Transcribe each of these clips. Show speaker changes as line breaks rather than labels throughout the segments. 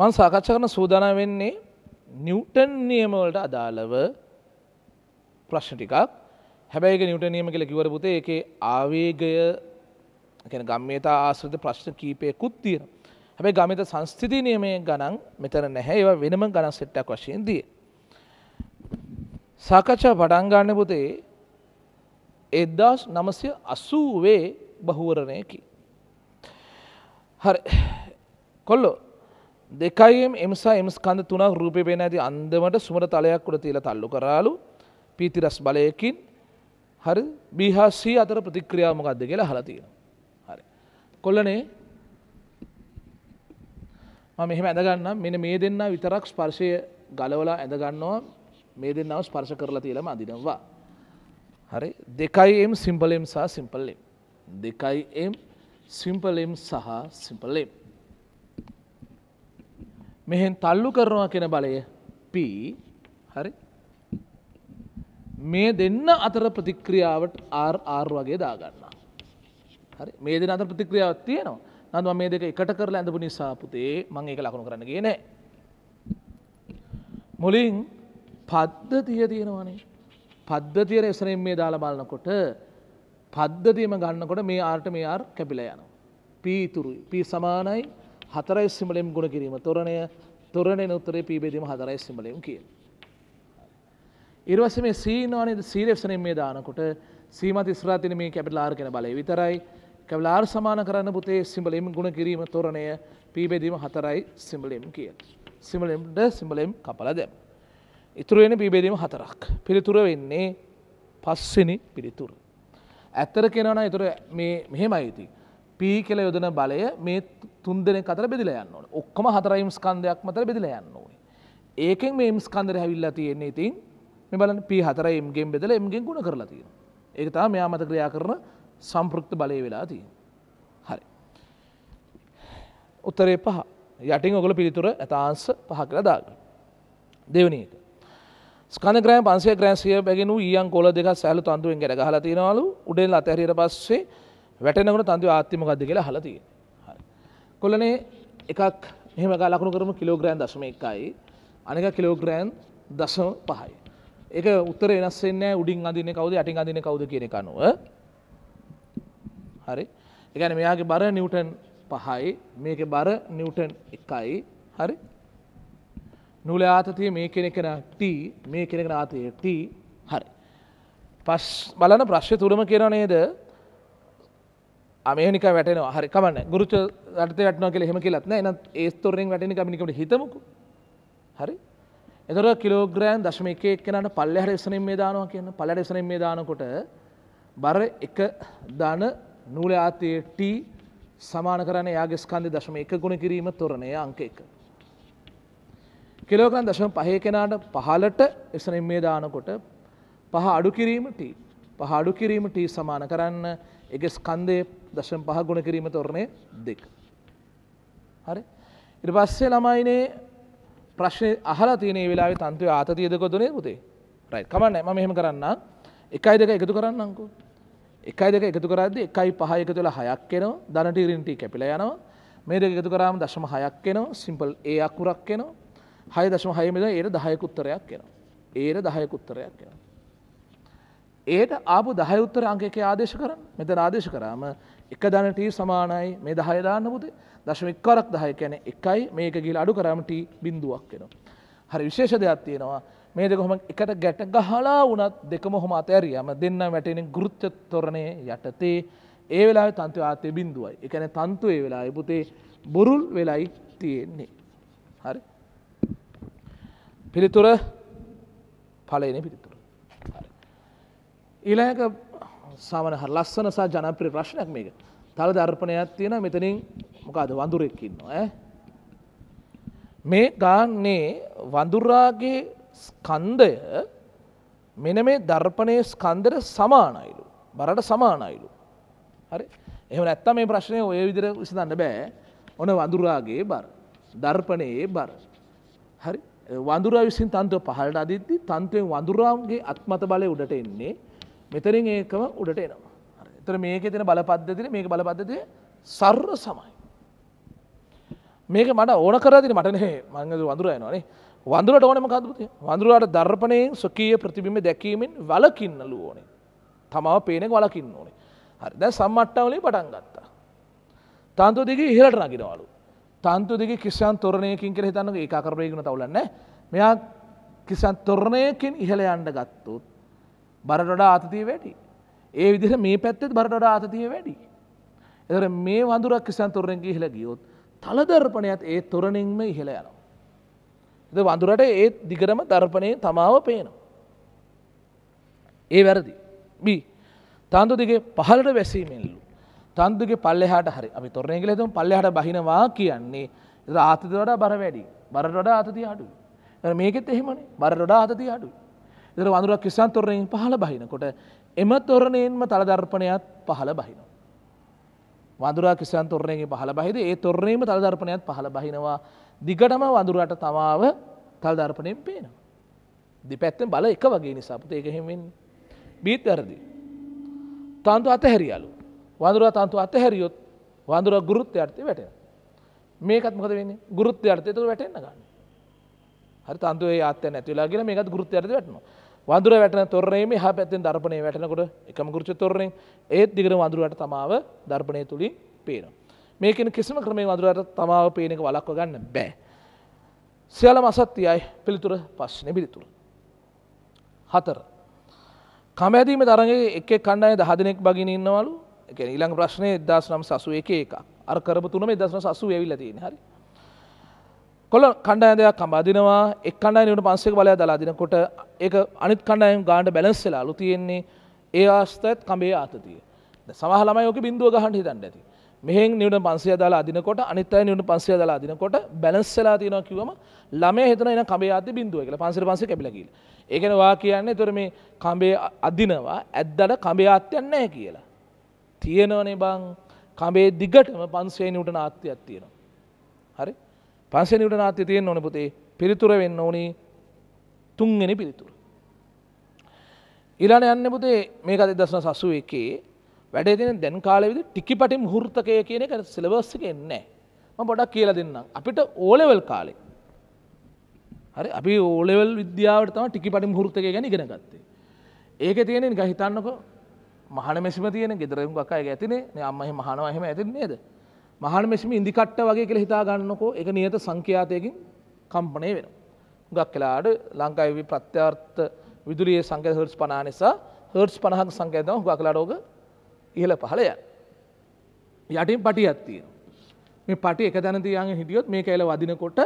මං සාකච්ඡා කරන සූදානම් වෙන්නේ නිව්ටන් නියම වලට අදාළව ප්‍රශ්න ටිකක්. හැබැයි ඒක නිව්ටන් නියම කියලා කිව්වර පුතේ ඒකේ ආවේගය කියන්නේ ගම්‍යතා ආශ්‍රිත ප්‍රශ්න කීපයකුත් තියෙනවා. හැබැයි ගමිත සංස්ථිති නියමයේ ගණන් මෙතන නැහැ. ඒවා වෙනම ගණන් සෙට් එකක් වශයෙන් දියේ. සාකච්ඡා පටන් ගන්න පුතේ 1980 බහුවරණයකින්. හරි. කොල්ලෝ දෙකයිම් එමසා එමස් කඳ තුනක් රූපය පෙන ඇති අන්දමට සුමට තලයක් උඩ තියල තල්ලු කරාලු පීතිරස් බලයකින් හරි බිහාසී අතර ප්‍රතික්‍රියාමකක්ද කියලා හලතිය. හරි. කොල්ලනේ මෙහම ඇඳගන්න මෙන මේ දෙන්න විතරක් ස්පර්ශය ගලවලා ඇඳගන්නවා මේ දෙන්නව ස්පර්ශ කරලා තියලම අදිනවා. හරි දෙකයිම් සිම්පලෙම් සහ සිම්පල්ලෙම්. දෙකයිම් සිම්පලෙම් සහ සිම්පලෙම්. මෙහෙන් තල්ලු කරනවා කෙන බලය P හරි මේ දෙන්න අතර ප්‍රතික්‍රියාවට RR වගේ දාගන්නා. හරි මේ දෙන අතර ප්‍රතික්‍රියාවක් තියෙනවා. නන්දුව මේ දෙක එකට කරලා ඇඳපු නිසා පුතේ මම ඒක ලකුණු කරන්න ගියේ නෑ. මුලින් පද්ධතිය තියෙනවනේ. පද්ධතිය රෙසරෙන් මේ දාලා බලනකොට පද්ධතියම ගන්නකොට මේ ආර්ට මේ R කැපිලා යනවා. P ඉතුරුයි. P සමානයි 0.5 හතරයි සිමලෙම් ගුණ කිරීම තොරණය තොරණය උත්තරේ පීබේදීම හතරයි සිමලෙම් කිය. ඉරවස මේ සීනවානද සීරක්ෂණයෙන් මේ දානකොට සීමත ස්රාතින මේ කැපිලාර් කෙන බලය විතරයි කැවලාර් සමාන කරන්න පුතේ සිම්බලෙම් ගුණ කිරීම තොරණය පීබේදීම හතරයි සිම්බලෙම් කිය. සිමලෙම්ට සිම්බලෙම් කපල දැම්. ඉතුරුවෙන පීබේදීම හතරක් පිළිතුර වෙන්නේ පස්වෙනි පිළිතුරු. ඇත්තර කෙනවන ඉතුර මෙහෙමයිති. පී කියල යොදන බලය මේ තුන්දෙන කතර බෙදිල යන්න ඕන ඔක්කම හතරයිම් ස්කන්ධයක් මතර බෙදිල යන්න ඕනේ ඒකෙන් මේම් ස්කන්දර හැවිල්ලා තියෙන්නේ ඉතින් මේ බලන්න පී හතර එම්ගෙන් බෙදල එම්ගෙන් ගුණ කරලා තියෙන ඒක තම මෙයා මත ක්‍රියා කරන සම්පෘක්ත බලය වෙලා තියෙන හරි උත්තරේ පහ යටින් ඔගල පිළිතුර ඇතාන්ස පහ කළ දාග දෙවනි එක ස්කන ග්‍රෑම් පන්සේ ග්‍රෑන්සිය බැගෙන වූ ඊයන් කොල දෙක සෑලු තන්තුවෙන් ගැට ගහලා තියෙනවලු උඩෙන් අතහැරියට පස්සේ වැටෙනකට තන්දු ආත්තිමකක්ද කියලා හලතිය කොලනේ එකක් එහෙම ගලකුණු කරම කිලෝග්‍රෑන් දශම එකයි අනික කිලෝග්‍රෑන් දශම පහයි ඒක උත්තර වෙනස්සෙන්නේ උඩින් අදින කවුද යටින් අදින කවුද කියන කනුව හරි එකන මෙයාගේ බර නිවටන් පහයි මේක බර නිවටන් එකයි හරි නුල ආතතිය මේ කෙනෙකෙන ට මේ කෙනෙකෙන ආතය ට හරි පස් බලන ප්‍රශ්්‍ය තුරම කියර නේද අමේනික වැටන හරිකමන්න ගුරුච රට වැටන කියල හෙම කියලත්න එන ඒස්තොරෙන් වැටනි මිකට හිතමකු හරි එතර කිලෝග්‍රෑන් දශම එක එක්කෙනට පල්ල හරිසනෙන් මේ දානවා කියන්න පලට එසනෙන් මේ දානකොට බර එක දාන නූල ආතයට සමාන කරන යාගේ ස්කන්ධ දශම එක ගුණ කිරීම තොරණය අංක එක. කිලෝග්‍රන් දශම පහය කෙනාට පහලට එසනෙන් මේ දානකොට පහ අඩු කිරීම ටී පහ අඩු කිරීම ටී සමාන කරන්න එක ස්කන්දය දශම් පහ ගුණ කිරීම තොරණය දෙක. හරි ඉට පස්සේ ළමයිනේ ප්‍රශ්නය අහල තියන වෙලා තන්තුව ආතතියද කොදුනේ පුතේ රයි කමන්න එම මෙහෙම කරන්න එකයි දෙක එකතු කරන්නංකු එකයි දෙක එකතු කරද එකයි පහ එක තුළ හයක් එනවා දනට ඉරින්ටි කැපිල යනවා මේ දෙක එකතු කරාම දශම හයක් එනවා සිම්පල් ඒ අකුරක් කෙනවා හය දශම හයමද ඒයට දහයකුත්තරයක් කෙනවා ඒයට දහයකුත්තරයක් කෙනවා ඒයට ආපු දහයුත්තර අංකක ආදේශ කරන්න මෙත ආදේශ කරාම එක දනට සමානයි මේ දහය දාන්න පුතේ දශමික්කරක් දහය කැන එකයි මේක ගිල අඩු කරමට බිඳුවක් වෙනවා. හරි විශේෂ දෙයක් තියෙනවා මේ දෙකොහොම එකට ගැට ගහලා වනත් දෙකම හොම අතඇරියම දෙන්න වැටෙන ගෘත්්‍ය තොරණය යටතේ ඒ වෙලා තන්තු ආතය බිඳුවයි එකන තන්තු ඒ වෙලා එපුතේ බොරුල් වෙලයි තියෙන්නේ. හරි පිළිතුර පලන පිළිතුර. ඊලක සාමනහ ලස්සන සහ ජනප්‍රිය ප්‍රශ්නයක් මේක. තල දර්පණයක් තියෙන මෙතනින් මොකද වඳුරෙක් ඉන්නවා ඈ. මේ ගාන්නේ වඳුරාගේ ස්කන්ධය මෙන මේ දර්පණයේ ස්කන්ධයට සමානයිලු. බරට සමානයිලු. හරි? එහෙම නැත්තම් මේ ප්‍රශ්නේ ඔය විදිහට විසඳන්න බෑ. ඔන වඳුරාගේ බර. දර්පණයේ බර. හරි? වඳුරා විසින් තන්තුව පහළට අදිද්දි තන්තුවෙන් වඳුරාගේ අත්මත බලය උඩට එන්නේ මෙතරින් ඒකම උඩට එනවා. එතර මේක තින බලපද්ධතින මේක බලපද්ධතිය සර්ව සමයි. මේක මට ඕන කරදින මටනේ මංගද වඳුර යනවානේ වඳුරට ඕනම කදපති වඳුරට ධර්පනයෙන් ස්වකීය ප්‍රතිබිම දැකීමෙන් වලකින්නලු ඕනේ. තමාව පේනෙක් වලකින්න ඕනේ. හරි දැ සම්මට්ටවලේ පටන් ගත්තා. තන්තු දෙගේ ඉහලට නගෙනවලු. තන්තු දෙගේ කිසියන් තොරණයකින් කෙ හිතන්න ඒ කරපයගෙන තවලන්න මෙයා කිසන් තොරණයකින් ඉහළ යන්න ගත්තුත් බරටඩා ආතතිය වැඩි. ඒ විදිහ මේ පැත්තෙත් බරටඩා ආතතිය වැඩි. එතර මේ වඳුරක් කිසන් තොරණෙන් ඉහළ ගියොත් තල දර්පණයත් ඒ තොරණින්ම ඉහළ යනවා. එද වඳුරට ඒ දිගරම දර්පණය තමාව පේනවා. ඒ වැරදි. බී තන්තු දිගේ පහලට වැසීමෙන්ලු. තන්දුගේ පල්ලෙහාට හරි අපි තොරණයගල තුම් පල්ලෙහට බහිනවා කියන්නේ ආතතිය වඩා බර වැඩි බරට වඩා ආතතිය අඩු. මේකෙත් එහෙමනේ බරට වඩා ආතතිය අඩුයි. එතන වඳුරක් කිසන් තොරණයෙන් පහළ බහිනකොට එම තොරණයෙන්ම තල දර්පණයත් පහළ බහිනවා. වඳුරා කිසන් තොරණයෙන් පහළ බහිද ඒ තොරණයෙන්ම තල දර්පණයත් පහළ බහිනවා. දිගටම වඳුරට තමාව තල දර්පණයෙන් පේනවා. දෙපැත්තෙන් බල එක වගේ නිසා පුතේ ඒක එහෙම වෙන්නේ. බීත් වැරදි. තන්තු අතහැරියලු. වඳුරා තන්තු අතහැරියොත් වඳුරා ගුරුත්වයට වැටෙනවා. මේකත් මොකද වෙන්නේ? ගුරුත්වයට ඒතර වැටෙන්න ගන්න. හරි තන්තු ඒ ආත්‍යයන් ඇති වෙලා ගිහලා මේකත් ගුරුත්වයට වැටෙනවා. වදුර වැටන තොරණයම හ පැත්තෙන් දර්පනය වැටනකොට එකමකෘච තොරණෙන් ඒත් දිගර වදුරුවට තමාව දර්පනය තුළින් පේන. මේකන කිසිම ක්‍රමේ වදුරට තමාව පේනක වලක්ව ගන්න බෑ. සියල මසත්තියයි පිළිතුර පශ්න පිළිතුර. හතර. කමැදීම දරගේ එක කණ්ඩය දහදනෙක් බගෙන ඉන්නවලු එක ඉළං ප්‍රශ්නය දස් නම් සසුව එක එකක් අර කරප තුනම දස්න සසු ඇවිල්ලතිෙන හරි කොල කණ්ඩායදයක් කම්බාදිනවා එක් කණඩායනට පන්සෙක බලය දලාදිනකොට ඒ අනිත් කණ්ඩායම් ගාණඩ බැලස්සලා අලු තියෙන්නේ ඒ ආස්තත් කමේ ආතතිය සමහලමයෝක බින්දුව ගහන්ට හිතන්න ඇති මෙහෙ නිවට පන්සය දාලා අදිනකොට අනිත් අයි නිවට පන්සය දලා අදිනකොට බැලස්සලා තියෙනවා කිවම ළමය හිතන එන කමේ ආත බින්දුව කියලා පන්සර පන්ස කැපිලකිල ඒකනවා කියන්නේ තොර මේ කම්බේ අදිනවා ඇද්දට කමේ ආත්‍යයන් නෑ කියලා තියෙනවනේ බං කමේ දිගටම පන්සේ නිවට නාත්‍යයක් තියෙනවා හරි පස්සනිට නාත්‍ය තියෙන් ඕන පුතේ පිරිතුර වෙන්න ඕනි තුන්ගෙන පිරිතුර. ඉලාන යන්න පුතේ මේක අදදස්න සසුව එකේ වැඩේ දෙන දැන් කාලෙවිද ටිකිපටි මුහෘර්තකය කියන එක සිලබස් එක එන්නේ ම බොඩක් කියල දෙන්නම් අපිට ඕලෙවල් කාලේ හරි අපි ඕලෙවල් විද්‍යාවට තම ටිකිපටි මුහෘර්තකය ගැන ඉගෙන ගත්තේ ඒක තියෙනෙන් ගහිතන්නක මහන මෙසිම තියෙන ගෙදරම් ගක්කාය ඇතිනේ අම්මහි මහනවහම ඇතින්නේද මහන මෙසිම ඉදිකට්ට වගේ කියල හිතා ගන්නකෝ එක නියත සංඛ්‍යාතයකින් කම්පනය වෙන. ගක් කලාට ලංකායි ප්‍රත්‍යාර්ථ විදුලිය සංකය හර්ස් පනා නිසා හර්ස් පනහක් සංකයතම ගක් කලාරෝග ඉහල පහලය. යටින් පටි අත්තිය. මේ පටි එක තැන තියන් හිටියොත් මේ කඇල වදිනකොට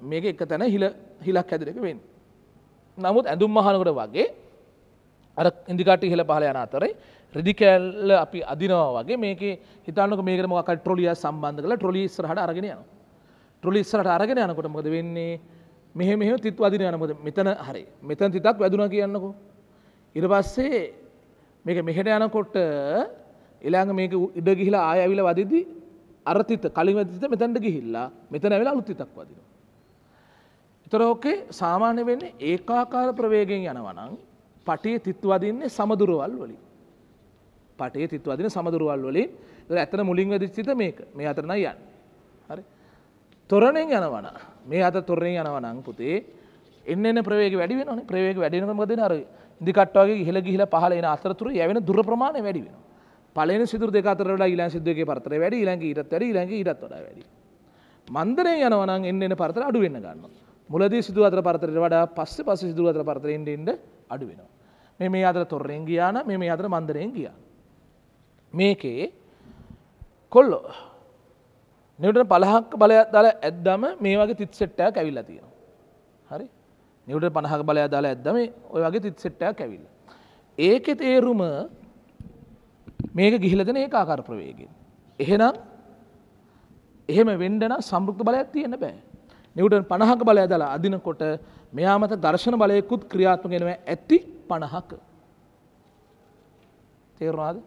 මේක එක තැන හිල හිලක් හැදිරක වෙන්. නමුත් ඇඳුම් මහනකට වගේ අර ඉදිකාටි හිල පහල යන අතරයි රෙදිකෑල්ල අපි අදිනවා වගේ මේක හිතානක මේක මොකක් ට්‍රොලිය සම්බන්ධ කළ ට්‍රොලිස් රහට අරගෙන යන ට්‍රොලිස්සරට අරගෙන යනකොට මොකද වෙන්නේ මෙහ මෙහ තිත් අදින යනකොද මෙතන හරි මෙතන් තිතක් වැදුන කියන්නකෝ ඉර පස්සේ මේක මෙහෙට යනකොට එළඟ මේක ඉඩ ගිහිලා ආය ඇවිල වදිදි අරතිත කලින් වැදිත මෙතැන්ට ගිහිල්ලා මෙතන ඇවිලා අලුත්තිතක් වදිනවා එතරෝකේ සාමාන්‍ය වෙන්නේ ඒකාකාර ප්‍රවේගෙන් යනවනං පටිය තිත්තු වදින්නේ සමදුරවල් වලින් පටේ තිත්වාදින සමදුරුවල් වලින් ඇතන මුලින් වැදිච්චිත මේක මේ අතරන යන්න හරි තොරණෙන් යනවන මේ අත තොරණෙන් යනවනං පුතේ එන්න එන්න ප්‍රවේග වැඩි වෙන ප්‍රවේග වැඩිනකමද අර ඉදිකට්ටවාගේ ගිහිල ගිහිල පහල එන අතරතුර යවෙන දුර ප්‍රමාණය වැඩි වෙන පලන සිදුර දෙක අතර වඩා ඊළඟ සිද්දුවේ පරතරය වැඩි ඊළඟ ඊටත් වැඩි ඊළඟ ඊටත් වඩා වැඩි මන්දරයෙන් යනවනම් එන්න එන්න පරතර අඩු වෙන්න ගන්නවා මුලදී සිදුව අතර පරතරයට වඩා පස්සේ පස්සේ සිදුව අතර පරතරෙන් ඉන්න අඩු වෙනවා මේ මේ අතර තොරණෙන් ගියා නම් මේ මේ අතර මන්දරයෙන් ගියා මේකේ කොල්ලෝ නිවට පලහක් බලය දාල ඇද්දම මේ වගේ තිත් සෙට්ටයක් ඇවිල්ල තියෙන හරි නිවට පණහක බලය දාලා ඇද්දම ඔය වගේ තිත් සෙට්ටයක් ඇවිල්ල ඒක තේරුම මේක ගිහිලදන ඒ ආකර්ප්‍රවේගෙන් එහෙනම් එහෙම වෙන්ඩන සම්ෘක්ත බලයක් තියන්න බෑ නිවටන් පණහක බලය දාලා අදිනකොට මෙයාමත දර්ශන බලයකුත් ක්‍රියාත්මගෙනව ඇති පණහක තේරවාද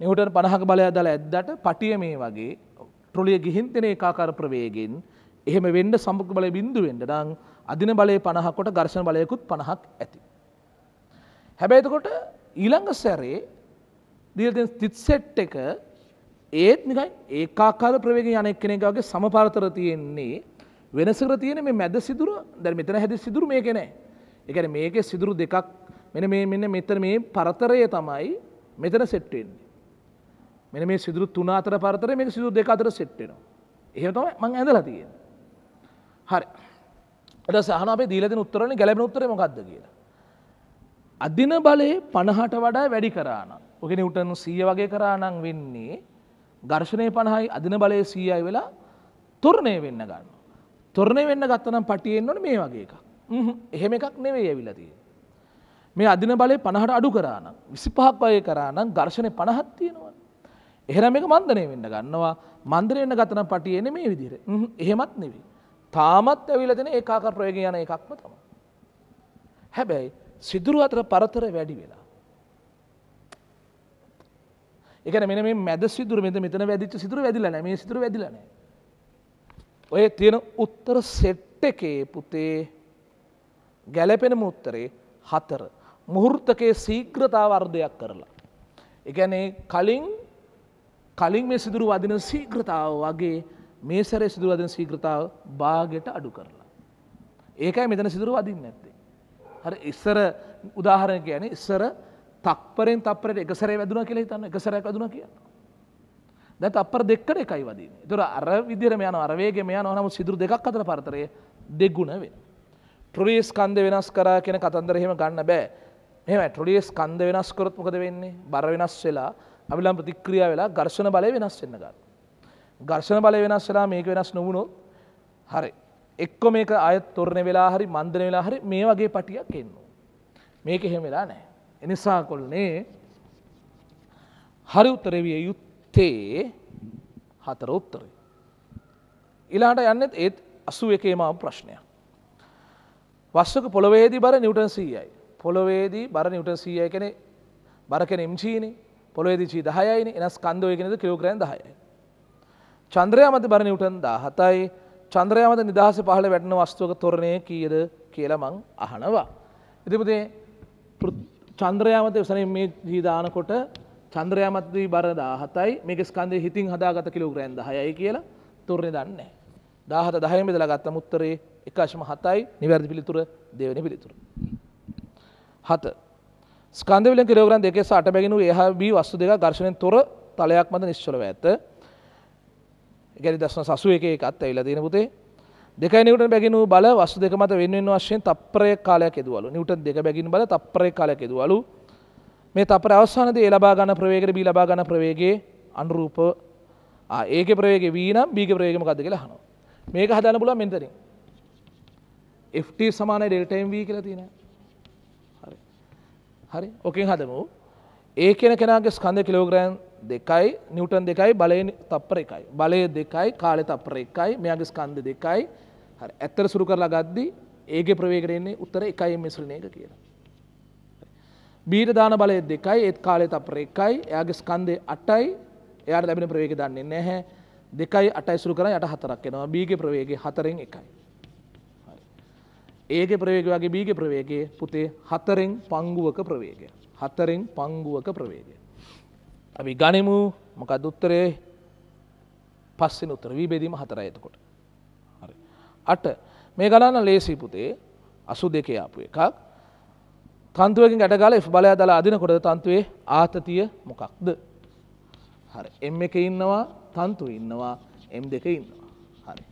නිවටන් පණහක බලය දල ඇද්දට පටිය මේ වගේ ට්‍රොලිය ගිහින්තෙන ඒකාකර ප්‍රවේගෙන් එහෙම වෙන්ඩ සම්පක බලය බින්දුවෙන්ට ඩං අධින බලය පණහකොට ගර්ශන බලයකුත් පණහක් ඇති. හැබැයිතකොට ඊළඟ සැරේ දිය තිත්සෙට් එක ඒත් නිකයි ඒකාකාර ප්‍රවේග යන එක්කෙනෙකගේ සමපාරතර තියෙන්නේ වෙනසකර තියෙන මේ මැද සිදුර දැ මෙතන හැදි සිදුරු මේ කෙනෑ එකන මේක සිදුරු දෙකක් මෙන මෙන්න මෙතන මේ පරතරය තමයි මෙතන සෙට්ටෙන්නේ මෙන මේ සිදුරු තුනාතර පරතර මේ සිදු දෙක අතර සෙට්ටෙනවා. එහෙතම මං ඇඳලා තියෙන. හරි. අද සහන අපේ දීලා දෙන උත්තරවලින් ගැලපෙන උත්තරේ මොකද්ද කියලා. අදින බලේ 50ට වඩා වැඩි කරා නම්, ඔක නිව්ටන් 100 වගේ කරා නම් වෙන්නේ ඝර්ෂණය 50යි අදින බලය 100යි වෙලා තොරණය වෙන්න ගන්නවා. තොරණය වෙන්න ගත්තනම් පටියෙන්න ඕනේ මේ වගේ එකක්. හ්ම් එහෙම එකක් නෙවෙයි ඇවිල්ලා තියෙන්නේ. මේ අදින බලය 50ට අඩු කරා නම් 25ක් වගේ කරා නම් ඝර්ෂණය 50ක් තියෙනවා. එහෙනම් මේක මන්දනය වෙන්න ගන්නවා මන්දනය වෙන්න ගතනම් පටිය එන්නේ මේ විදිහට එහෙමත් නෙවෙයි තාමත් ඇවිල්ලා දෙන ඒකාකාර ප්‍රයෝගය යන එකක්ම තමයි හැබැයි සිදුරු අතර පරතර වැඩි වෙලා ඒ කියන්නේ මෙන්න මේ මැද සිදුරු මෙතන මෙතන වැදිච්ච සිදුරු වැදිලා නැහැ මේ සිදුරු වැදිලා නැහැ ඔය තියෙන උත්තර සෙට් එකේ පුතේ ගැලපෙනම උත්තරේ හතර මුහුර්තකයේ ශීඝ්‍රතාවර්ධයක් කරලා. එකැනේ කලින් කලින් මේ සිදුරු වදින සීග්‍රතාව වගේ මේ සැරේ සිදුරු වදින සීග්‍රතාව භාගයට අඩු කරලා. ඒකයි මෙතන සිදුරු වදින්න නැත්තේ. හරි ඉස්සර උදාහරණ කියන්නේ ඉස්සර තප්පරෙන් තප්පරයට එක සැරේ වැදුණා කියලා හිතන්න එක සැරයක් වැදුණා කියලා. දැන් තප්පර දෙකකට එකයි වදින්නේ. ඒතර අර විදිහටම යන අර වේගෙම යනවා නමුත් සිදුරු දෙකක් අතර පරතරය දෙගුණ වෙනවා. ට්‍රොලිය ස්කන්ධ වෙනස් කරා කියන කතන්දර එහෙම ගන්න බෑ. මෙහෙමයි ට්‍රොලිය ස්කන්ධ වෙනස් කරොත් මොකද වෙන්නේ? බර වෙනස් වෙලා අවිලම් ප්‍රතික්‍රියා වෙලා ගර්ශන බලය වෙනස් වෙන්න ගන්න. ගර්ශන බලය වෙනස්සලා මේක වෙනස් නොවුණොත් හරි. එක්කො මේක අයත් තොරණ වෙලා හරි මන්දන වෙලා හරි මේ වගේ පටියක් එන්න. මේක එහෙම වෙලා නෑ. එනිසා කොල්නේ හරි උත්තරවිය යුත්තේ හතර උත්තරේ. ඉලාට යන්නෙත් ඒත් අසු එකේම ප්‍රශ්නයක්. වස්සක පොළොවේදී බර නිවටන් සීයයි. පොළොවේදී බර නිවටන් සීයයි කෙනෙ බර කෙන එම්චීනේ පොළොේදිචී දහයයිනි එනස් කන්දෝයගෙනද කිලෝග්‍රෑන් දහයයි. චන්ද්‍රයාමත බර නිවටන් දා හතයි චන්ද්‍රයාමත නිදහස පහළ වැටන වස්තුවක තොරණය කියද කියලමං අහනවා. ඉතිපදේ චන්ද්‍රයාමත වසන මේ ජීදානකොට චන්ද්‍රයාමත්වී බරදා හතයි මේක ස්කන්දය හිතින් හදාගත කිලෝග්‍රෑන් දහයයි කියලා තුරණි දන්නේ. දාහත දහයම දලගත්ත මුත්තරේ එකශම හතයි නිවැරදි පිළිතුර දෙවනි පිළිතුර. හත ස්කන්ධවලින් කිලෝග්‍රෑම් 208 බැගින් වූ AH B වස්තු දෙක ඝර්ෂණයෙන් තොර තලයක් මත නිශ්චලව ඇත. ඒ කියන්නේ දශන 81 එකත් ඇවිල්ලා තියෙන පුතේ. 2 නිව්ටන් බැගින් වූ බල වස්තු දෙක මත වෙන වෙන වශයෙන් තප්පරයක කාලයක් යදුවලු. නිව්ටන් 2 බැගින් බල තප්පරයක කාලයක් යදුවලු. මේ තප්පර අවසානයේදී A ලබා ගන්න ප්‍රවේගයට B ලබා ගන්න ප්‍රවේගයේ අනුරූප ආ A ගේ ප්‍රවේගය V නම් B ගේ ප්‍රවේගය මොකද්ද කියලා අහනවා. මේක හදාන්න පුළුවන් මෙතනින්. FT සමානයි ඩෙල්ටා MV කියලා තියෙනවා. හරි ඕකින් හදමු ඒ කෙන කෙනගේ ස්කන්ධ කිලෝග්‍රෑන් දෙකයි නිවටන් දෙකයි බලය තප්පර එකයි බලය දෙකයි කාලෙ තප්පර එකයි මෙයාගේ ස්කන්ධ දෙකයි හරි ඇත්තර සුරු කරලා ගද්දි ඒගේ ප්‍රවේගරයන්නේ උත්තර එකයි මිශ්‍රණයක කියලා. බීට දාන බලය දෙකයි ඒත් කාලෙ තප්පර එකයි එයාගේ ස්කන්ධය අටයි එයාට ලැබෙන ප්‍රවේග දන්නේ නැහැ දෙකයි අටයි සුරු කරන යට හතරක් එනවා බීගේ ප්‍රවේගේ හතරෙන් එකයි. ඒගේ ප්‍රවේගයාගේ බීග ප්‍රවේගේ පුතේ හතරෙන් පංගුවක ප්‍රවේගය. හතරෙන් පංගුවක ප්‍රවේගය. අපි ගනිමු මොක දුත්තරේ පස්සෙන් උත්තර වී බෙදීම හතරයතකොට. හරි. අට මේ ගලන්න ලේසි පුතේ අසු දෙක ආපු එකක් තන්තුවකින් ගැටගල එ බලය දලා අදිනකොට තන්තුවේ ආතතිය මොකක්ද. හරි එම් එක ඉන්නවා තන්තු ඉන්නවා එම් දෙක ඉන්නවා. හරි.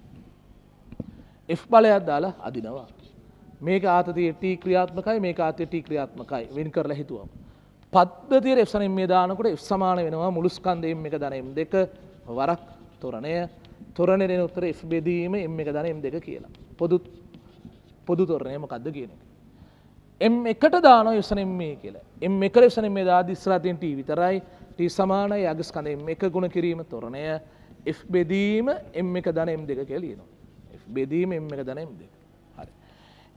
එෆ් බලයක් දාලා අදිනවා. මේක ආතතිය ටී ක්‍රියාත්මකයි මේ ආතතිය ටී ක්‍රියාත්මකයි වෙන් කරලා හිතුවම. පද්ධතියට F සමෙන් මේ දානකොට F සමාන වෙනවා මුළු ස්කන්ධයෙන් M එක ධන M2 වරක් තොරණය තොරණේ දෙන උත්තර F බෙදීම M එක ධන M2 කියලා. පොදු පොදු තොරණය මොකද්ද කියන එක. M එකට දානවා F සමෙන් මේ කියලා. M එකට F සමෙන් මේ දාද්දි ඉස්සරහින් T විතරයි T සමානයි අග ස්කන්ධයෙන් M එක ගුණ කිරීම තොරණය F බෙදීම M එක ධන M2 කියලා කියනවා. F බෙදීම M එක ධන M2.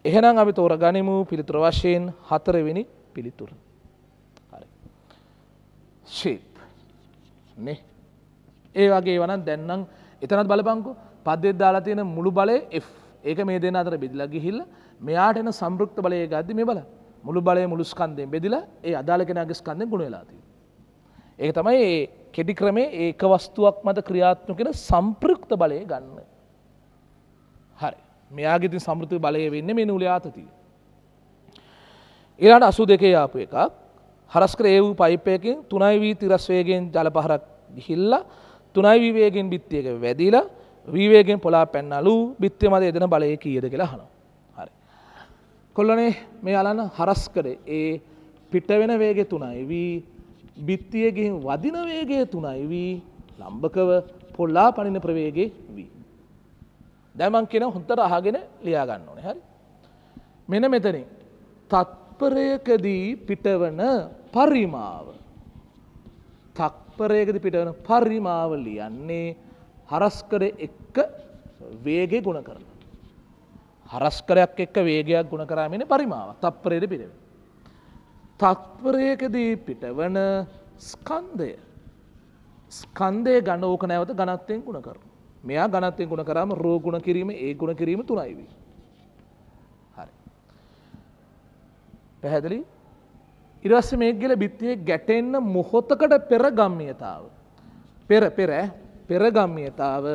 එහෙනම් අපි තෝර ගනිමු පිළිතුර වශයෙන් හතරවෙනි පිළිතුර. හරි. shape නේ. ඒ වගේ වනම් දැන්නම් එතනත් බලපංකෝ පද්දෙත් දාලා තියෙන මුළු බලය F. ඒක මේ දෙන අතර බෙදලා ගිහිල්ලා මෙයාට එන සම්පෘක්ත බලය ගද්දි මේ බල. මුළු බලය මුළු ස්කන්ධයෙන් බෙදලා ඒ අදාළ කෙනාගේ ස්කන්ධයෙන් ගුණ වෙලා තියෙනවා. ඒක තමයි ඒ කෙඩි ක්‍රමේ ඒක වස්තුවක් මත ක්‍රියාත්මක වෙන සම්පෘක්ත බලය ගන්න. හරි. මෙයාගෙතින් සමෘති බලය වෙන්න මේ නුල ආතතිය. ඉරට අසු දෙකේ යාපු එකක් හරස්කර ඒ වූ පයිපයකින් තුනයිවී තිරස්වේගෙන් ජල පහරක් ගිහිල්ල තුනයිවී වේගෙන් බිත්තියක වැදිලා වීවේගෙන් පොලා පැන්නලු බිත්්‍ය මද එදන බලය කියද කියලා හනවා. හරි. කොල්ලනේ මේ අලන්න හරස්කර ඒ පිට වෙන වේගෙ තුනයිවී බිත්තියගෙන් වදින වේගේ තුනයිවී ලම්භකව පොල්ලා පනින ප්‍රවේගේ වී. දැමන් කියෙන හොන්තර අහගෙන ලියාගන්න ඕන හරි. මෙන මෙතනින් තත්පරයකදී පිටවන පරිමාව තක්පරයකද පිටවන පරිමාව ලියන්නේ හරස්කර එක්ක වේගේ ගුණ කරන. හරස්කරයක් එක්ක වේගයක් ගුණ කරාමෙන පරිමාව තත්පරයට පිටව. තත්පරයකදී පිටවන ස්කන්දය ස්කන්දය ගණ ඕක නැවත ගනත්තයෙන් ගුණ කරන. මෙයා ගණත්වය ගුණ කරාම රෝ ගුණ කිරීම ඒ ගුණ කිරීම තුනයිවී. හරි. පැහැදිලි ඉරස්ස මේගල බිත්තිය ගැටෙන්න මොහොතකට පෙර ගම්මියතාව. පෙර පෙර පෙරගම්මියතාව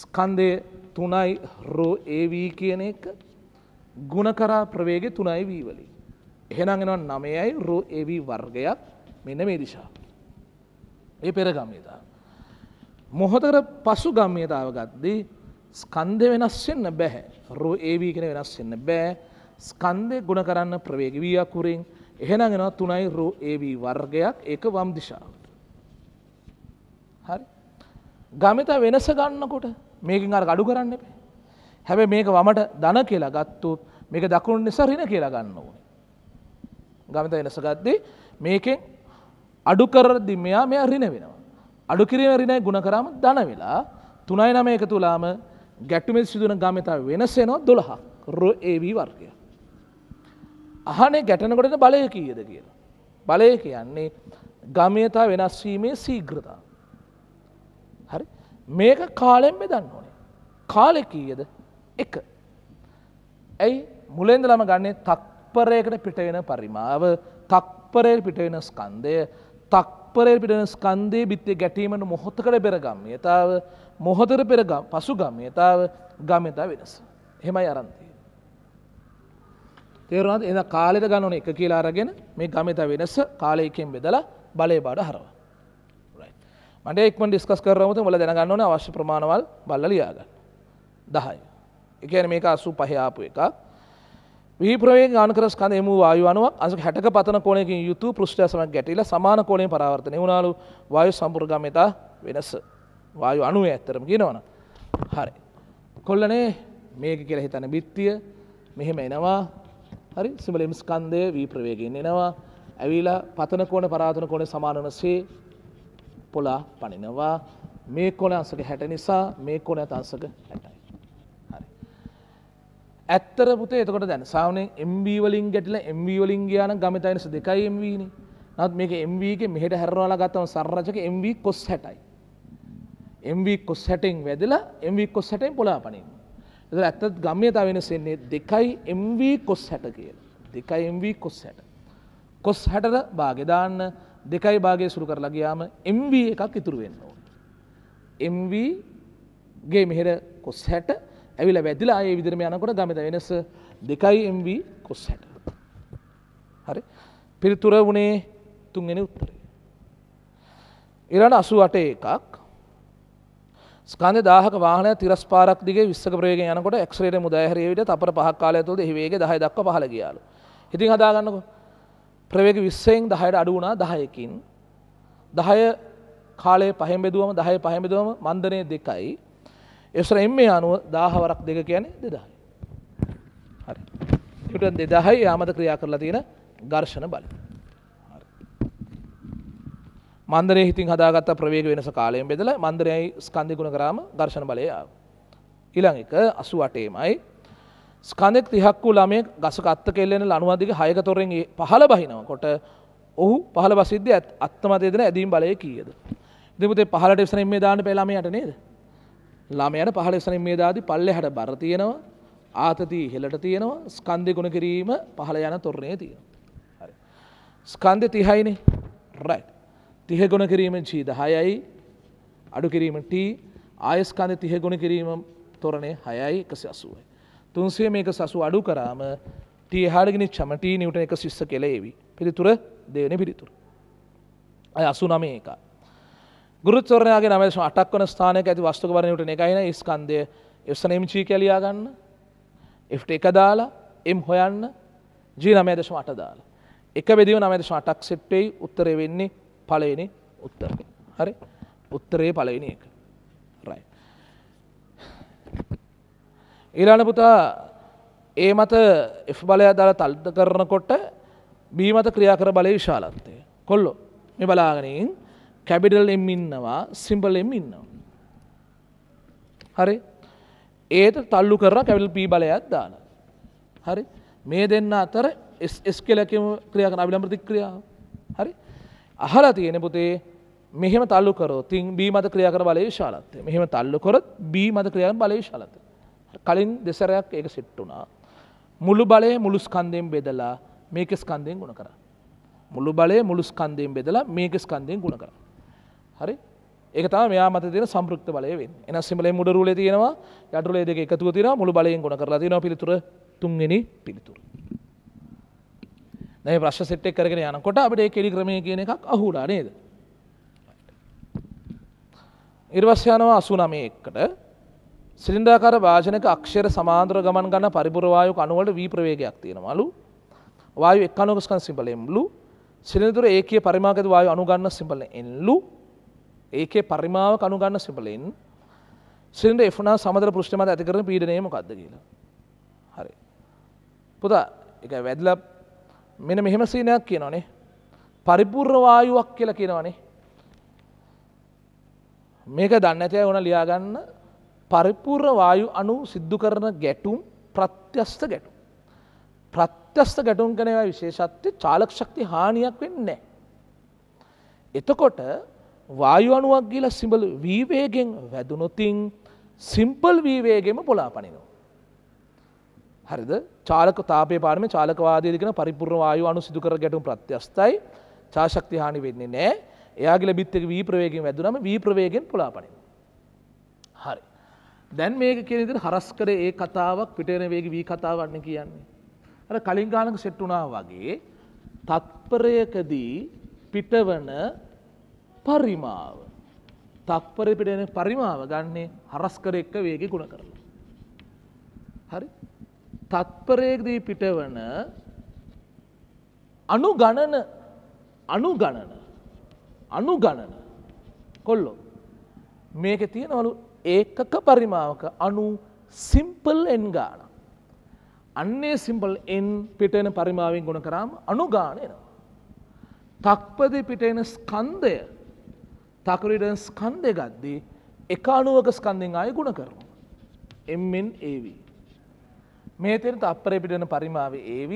ස්කන්දය තුනයි රෝ ඒවී කියන එක ගුණ කරා ප්‍රවේග තුනයි වීවලි. එහෙනම් එෙනවා නමයයි රෝ ඒවී වර්ගයක් මෙන මේ දිශා. ඒ පෙරගම්මියතාව. මොහොතකර පසු ගම්මියතාව ගත්දී ස්කන්ධය වෙනස් වෙන්න බැහැ. රෝ ඒවී කෙන වෙනස් වෙන්න බෑ. ස්කන්ධය ගුණ කරන්න ප්‍රවේග වී අකුරින් එහෙනම් එනවා තුනයි රෝ ඒවී වර්ගයක් ඒක වම් දිශාවට. හරි. ගමිතා වෙනස ගන්නකොට මේකින් අර අඩු කරන්න එපේ. හැබැයි මේක වමට ධන කියලා ගත්තොත් මේක දකුණු නිසා ඍණ කියලා ගන්න ඕනේ. ගමිතා වෙනස ගද්දී මේකෙන් අඩු කරද්දී මෙයා මෙයා ඍණ වෙනවා. අඩු කිරීමරිනය ගුණ කරාම දන වෙලා තුනයි නම එක තුලාම ගැට්ටුමෙල් සිදුවන ගමිතා වෙනස්සේනවා දොළහ ඒවී වර්ගය. අහනේ ගැටනකොටට බලය කීයද කියන. බලය කියන්නේ ගමයතා වෙනස්වීමේ සීග්‍රතා. හරි මේක කාලෙන් බෙදන්න ඕනේ. කාලෙ කීයද එක. ඇයි මුලෙන්ද ළම ගන්නේ තක්පරයකට පිටවෙන පරිමාව තක්පරයට පිටවෙන ස්කන්දය තක් තත්පරය පිටන ස්කන්දේ බිත්තේ ගැටීමට මොහොතකට පෙරගම් යතාව මොහොතර පෙර පසුගම් යතාව ගමතා වෙනස. හෙමයි අරන්තිය. තේරුණත් එන කාලෙට ගණන එක කියලා අරගෙන මේ ගමත වෙනස කාලයකෙන් බෙදලා බලය බාඩ හරව. මට එක්ම ඩිස්කස් කරමුතු මොල දැනගන්න ඕන අවශ්‍ය ප්‍රමාණවල් බල්ල ලියාගන්න. දහයි. එකන මේක අසු පහයාපු එකක් ඊප්‍රවේ ගානකරස් කඳ එම වායු අනුවක් අසු හැටක පතන කොනකින් යුතු පෘෂ්ටසමක් ගැටිල සමාන කොලෙන් පරාවර්තනය වුණනාලු වායු සම්පුර්ගමතා වෙනස වායු අනුව ඇත්තරම ගෙනවන. හරි. කොල්ලනේ මේක කෙර හිතන බිත්තිය මෙහෙම එනවා හරි සිමලම් ස්කන්දය වී ප්‍රවේගෙන් එනවා ඇවිලා පතන කොන පරාතන කොන සමානනසේ පොලා පනිනවා මේ කොන අසක හැට නිසා මේ කොන අතන්සක හැට. ඇත්තර පුතේ එතකොට දැන් සාවනේ එම්බීවලින් ගැටිල එම්බීවලින් ගයාන ගමතයිනස දෙකයි එම්වීනි නත් මේක එම්වීගේ මෙහෙට හැරවාලා ගත්තම සරරචක එම්ව කොස් හැටයි. එම්ව කොස් හැටෙන් වැදලා එම්ව කොස් හැටෙන් පොලාපනින්. එත ඇත්තත් ගම්යතා වෙනසෙන්නේ දෙකයි එම්ව කොස් හැට කියල දෙකයි එම්ව කොස් හැට. කොස් හැටද බාගෙදාන්න දෙකයි බාගේ සුරු කරලා ගයාම එම්ව එකක් ඉතුරුවෙන්න ඕ. එම්වගේ මෙහෙර කොස් හැට ඇවිල වැදිලා ඒ විදිරම යනකොට ගමත වෙනස දෙකයි එම්ව කොස් හැට හරි පිරිතුර වනේ තුන්ගෙන උත්තරේ ඉරට අසු අට එකක් ස්කන්ධ දාහක වාහන තිරස් පාරක් දිගේ විස්සක ප්‍රයෝග යනකොට එක්ස්රේට මුදෑහරේවිට අපර පහක් කාලය තුළද හිවේගේ දහය දක්ව පහල ගියාලු ඉතින් හදාගන්නක ප්‍රවේග විස්සයෙන් දහයට අඩු වුණා දහයකින් දහය කාලය පහෙම්බෙදුවම දහය පහෙමිදුවම මන්දනය දෙකයි එස්රයිම් මේ අනුව දාහවරක් දෙක කියන්නේ දෙදායි. හරි. නිව්ටන් දෙදාහයි යාමද ක්‍රියා කරලා තියෙන ඝර්ෂණ බල. මන්දරයේ හිතින් හදාගත්ත ප්‍රවේග වෙනස කාලයෙන් බෙදලා මන්දරයයි ස්කන්ධය ගුණ කරාම ඝර්ෂණ බලය ආවා. ඊළඟ එක 88මයි ස්කන්ධෙක් 30ක් වූ ළමයෙක් ගසක අත්ත කෙල්ලෙන ලණුව දිගේ 6ක තොරෙන් පහළ බහිනකොට ඔහු පහළ බසිද්දී අත්තමදේ දෙන ඇදීම් බලය කීයද? ඉතින් පුතේ පහළට ඉස්සරින් මේ දාන්න පෙළාමයට නේද? ළමයට පහළ ස්තනින් මේ දාදී පල්ලෙහාට බර තියෙනවා. ආතතිය ඉහළට තියෙනවා. ස්කන්ධය ගුණ කිරීම පහළ යන තොරණේ තියෙනවා. හරි. ස්කන්ධය 30යිනේ. right. 30 ගුණ කිරීමෙන් G 10යි. අඩු කිරීමෙන් T ආයස්කන්ධය 30 ගුණ කිරීම තොරණේ 6යි 180යි. 300 මේක සසු අඩු කරාම T එහාටගෙන චමටි නිව්ටන් 160 කෙලෙවි. පිළිතුර දෙවෙනි පිළිතුර. අය 89 එකයි. ගුරුත්වරණයාගේ නම අටක් වන ස්ථානක ඇති වස්තුක වරණයට එකයින ස්කන්දය එස්සන එමිචී කැලයා ගන්න එට එක දාලා එම් හොයන්න ජී නමය දශම අට දාලා එක බෙදිව නමදශම අටක් සෙට්ටෙයි උත්තරය වෙන්නේ පලවෙනි උත්තර හරි උත්තරයේ පලවෙනි එක රයි ඊලාන පුතා ඒ මත එ බලය දාලා තල්ද කරනකොට බීමත ක්‍රියා කර බලය විශාලත්වය කොල්ලො මේ බලාගෙනින් කැබිටල් එම් ඉන්නවා සිම්පල් එම් ඉන්නවා. හරි ඒත තල්ලු කර කැවිල් පී බලයක් දාන. හරි මේ දෙන්න අතර එස් කෙලකම ක්‍රියකන අවිලම් ප්‍රතික්‍රියාව හරි අහල තියෙන පුතේ මෙහෙම තල්ලු කර තින් බී මත ක්‍රියාකර බලය ශාලත්තය මෙහෙම තල්ලු කොරත් බී මත ක්‍රියන් බලය ශලත කලින් දෙසරයක් ඒක සිට්ටුනා මුළු බලය මුළු ස්කන්දයෙන් බෙදලා මේක ස්කන්දයෙන් ගුණ කර මුළු බලය මුළු ස්කන්දයෙන් බෙදලා මේක ස්කන්දයෙන් ගුණ කරා හරි ඒක තම මෙයා මත තියෙන සම්පෘක්ත බලය වෙන්නේ. එනස් සිඹලේ මුඩ රූලේ තියෙනවා යට රූලේ දෙක එකතුව තියෙනවා මුළු බලයෙන් ගුණ කරලා තියෙනවා පිළිතුර තුන්වෙනි පිළිතුර. දැන් මේ ප්‍රශ්න සෙට් එක කරගෙන යනකොට අපිට ඒ කෙලි ක්‍රමය කියන එකක් අහු වුණා නේද? ඊට පස්සේ යනවා 89 එකට සිලින්ඩාකාර වාජනක අක්ෂර සමාන්තර ගමන් ගන්න පරිපූර්ණ වායුක අණුවලට වී ප්‍රවේගයක් තියෙනවලු. වායු එක් අණුවක ස්කන් සිඹලෙන් බ්ලු. සිලින්ඩර ඒකීය පරිමාගත වායු අණු ගන්න සිඹලෙන් එන්ලු. ඒකේ පරිමාව කනුගන්න සිබලෙන් සිට එෆනා සමදර පෘෂ්ටමත ඇතිකරන පීඩනයම කක්ද කියලා. හරි. පුතා එක වැදල මෙන මෙහෙම සීනයක් කියනවනේ. පරිපූර්ණවායුවක් කියලා කියනවනේ. මේක දන්න ඇතිය ඕන ලියාගන්න පරිපූර්ණ වායු අනු සිද්ධ කරන ගැටුම් ප්‍රත්‍යස්ත ගැටුම්. ප්‍රත්‍යස්ත ගැටුම් කනව විශේෂත්ය චාලක්ෂක්ති හානියක් වෙන්න නෑ. එතකොට වායු අණුවක් ගිහිලා සිඹල් වී වේගෙන් වැදුනොතින් සිම්පල් වී වේගෙම පොළා පනිනවා. හරිද? චාලක තාපය පාඩමේ චාලකවාදයේදී කියන පරිපූර්ණ වායු අණු සිදු කර ගැටුම් ප්‍රත්‍යස්තයි ඡාශක්ති හානි වෙන්නේ නැහැ. එයාගේ ලැබිත් එක වී ප්‍රවේගයෙන් වැදුනම වී ප්‍රවේගයෙන් පොළා පනිනවා. හරි. දැන් මේක කියන විදිහට හරස්කරේ ඒ කතාවක් පිටේන වේග වී කතාවක් නේ කියන්නේ. අර කලින් ගානක සෙට් වුණා වගේ තත්පරයකදී පිටවන පරිමාව. තත්පරය පිට යන පරිමාව ගන්නේ හරස්කර එක්ක වේගෙ ගුණ කරලා. හරි? තත්පරයේදී පිටවන අණු ගණන අණු ගණන අණු ගණන කොල්ලෝ මේකේ තියෙනවලු ඒකක පරිමාවක අණු සිම්පල් n ගාන. අන්නේ සිම්පල් n පිට එන පරිමාවෙන් ගුණ කරාම අණු ගාන එනවා. තක්පදි පිට එන ස්කන්ධය තකරට ස්කන්ධය ගත්දී එක අනුවක ස්කන්ධෙන් ආය ගුණ කරනවා. එම්මෙන් ඒව. මේතෙනට අපරේපිටන පරිමාව ඒව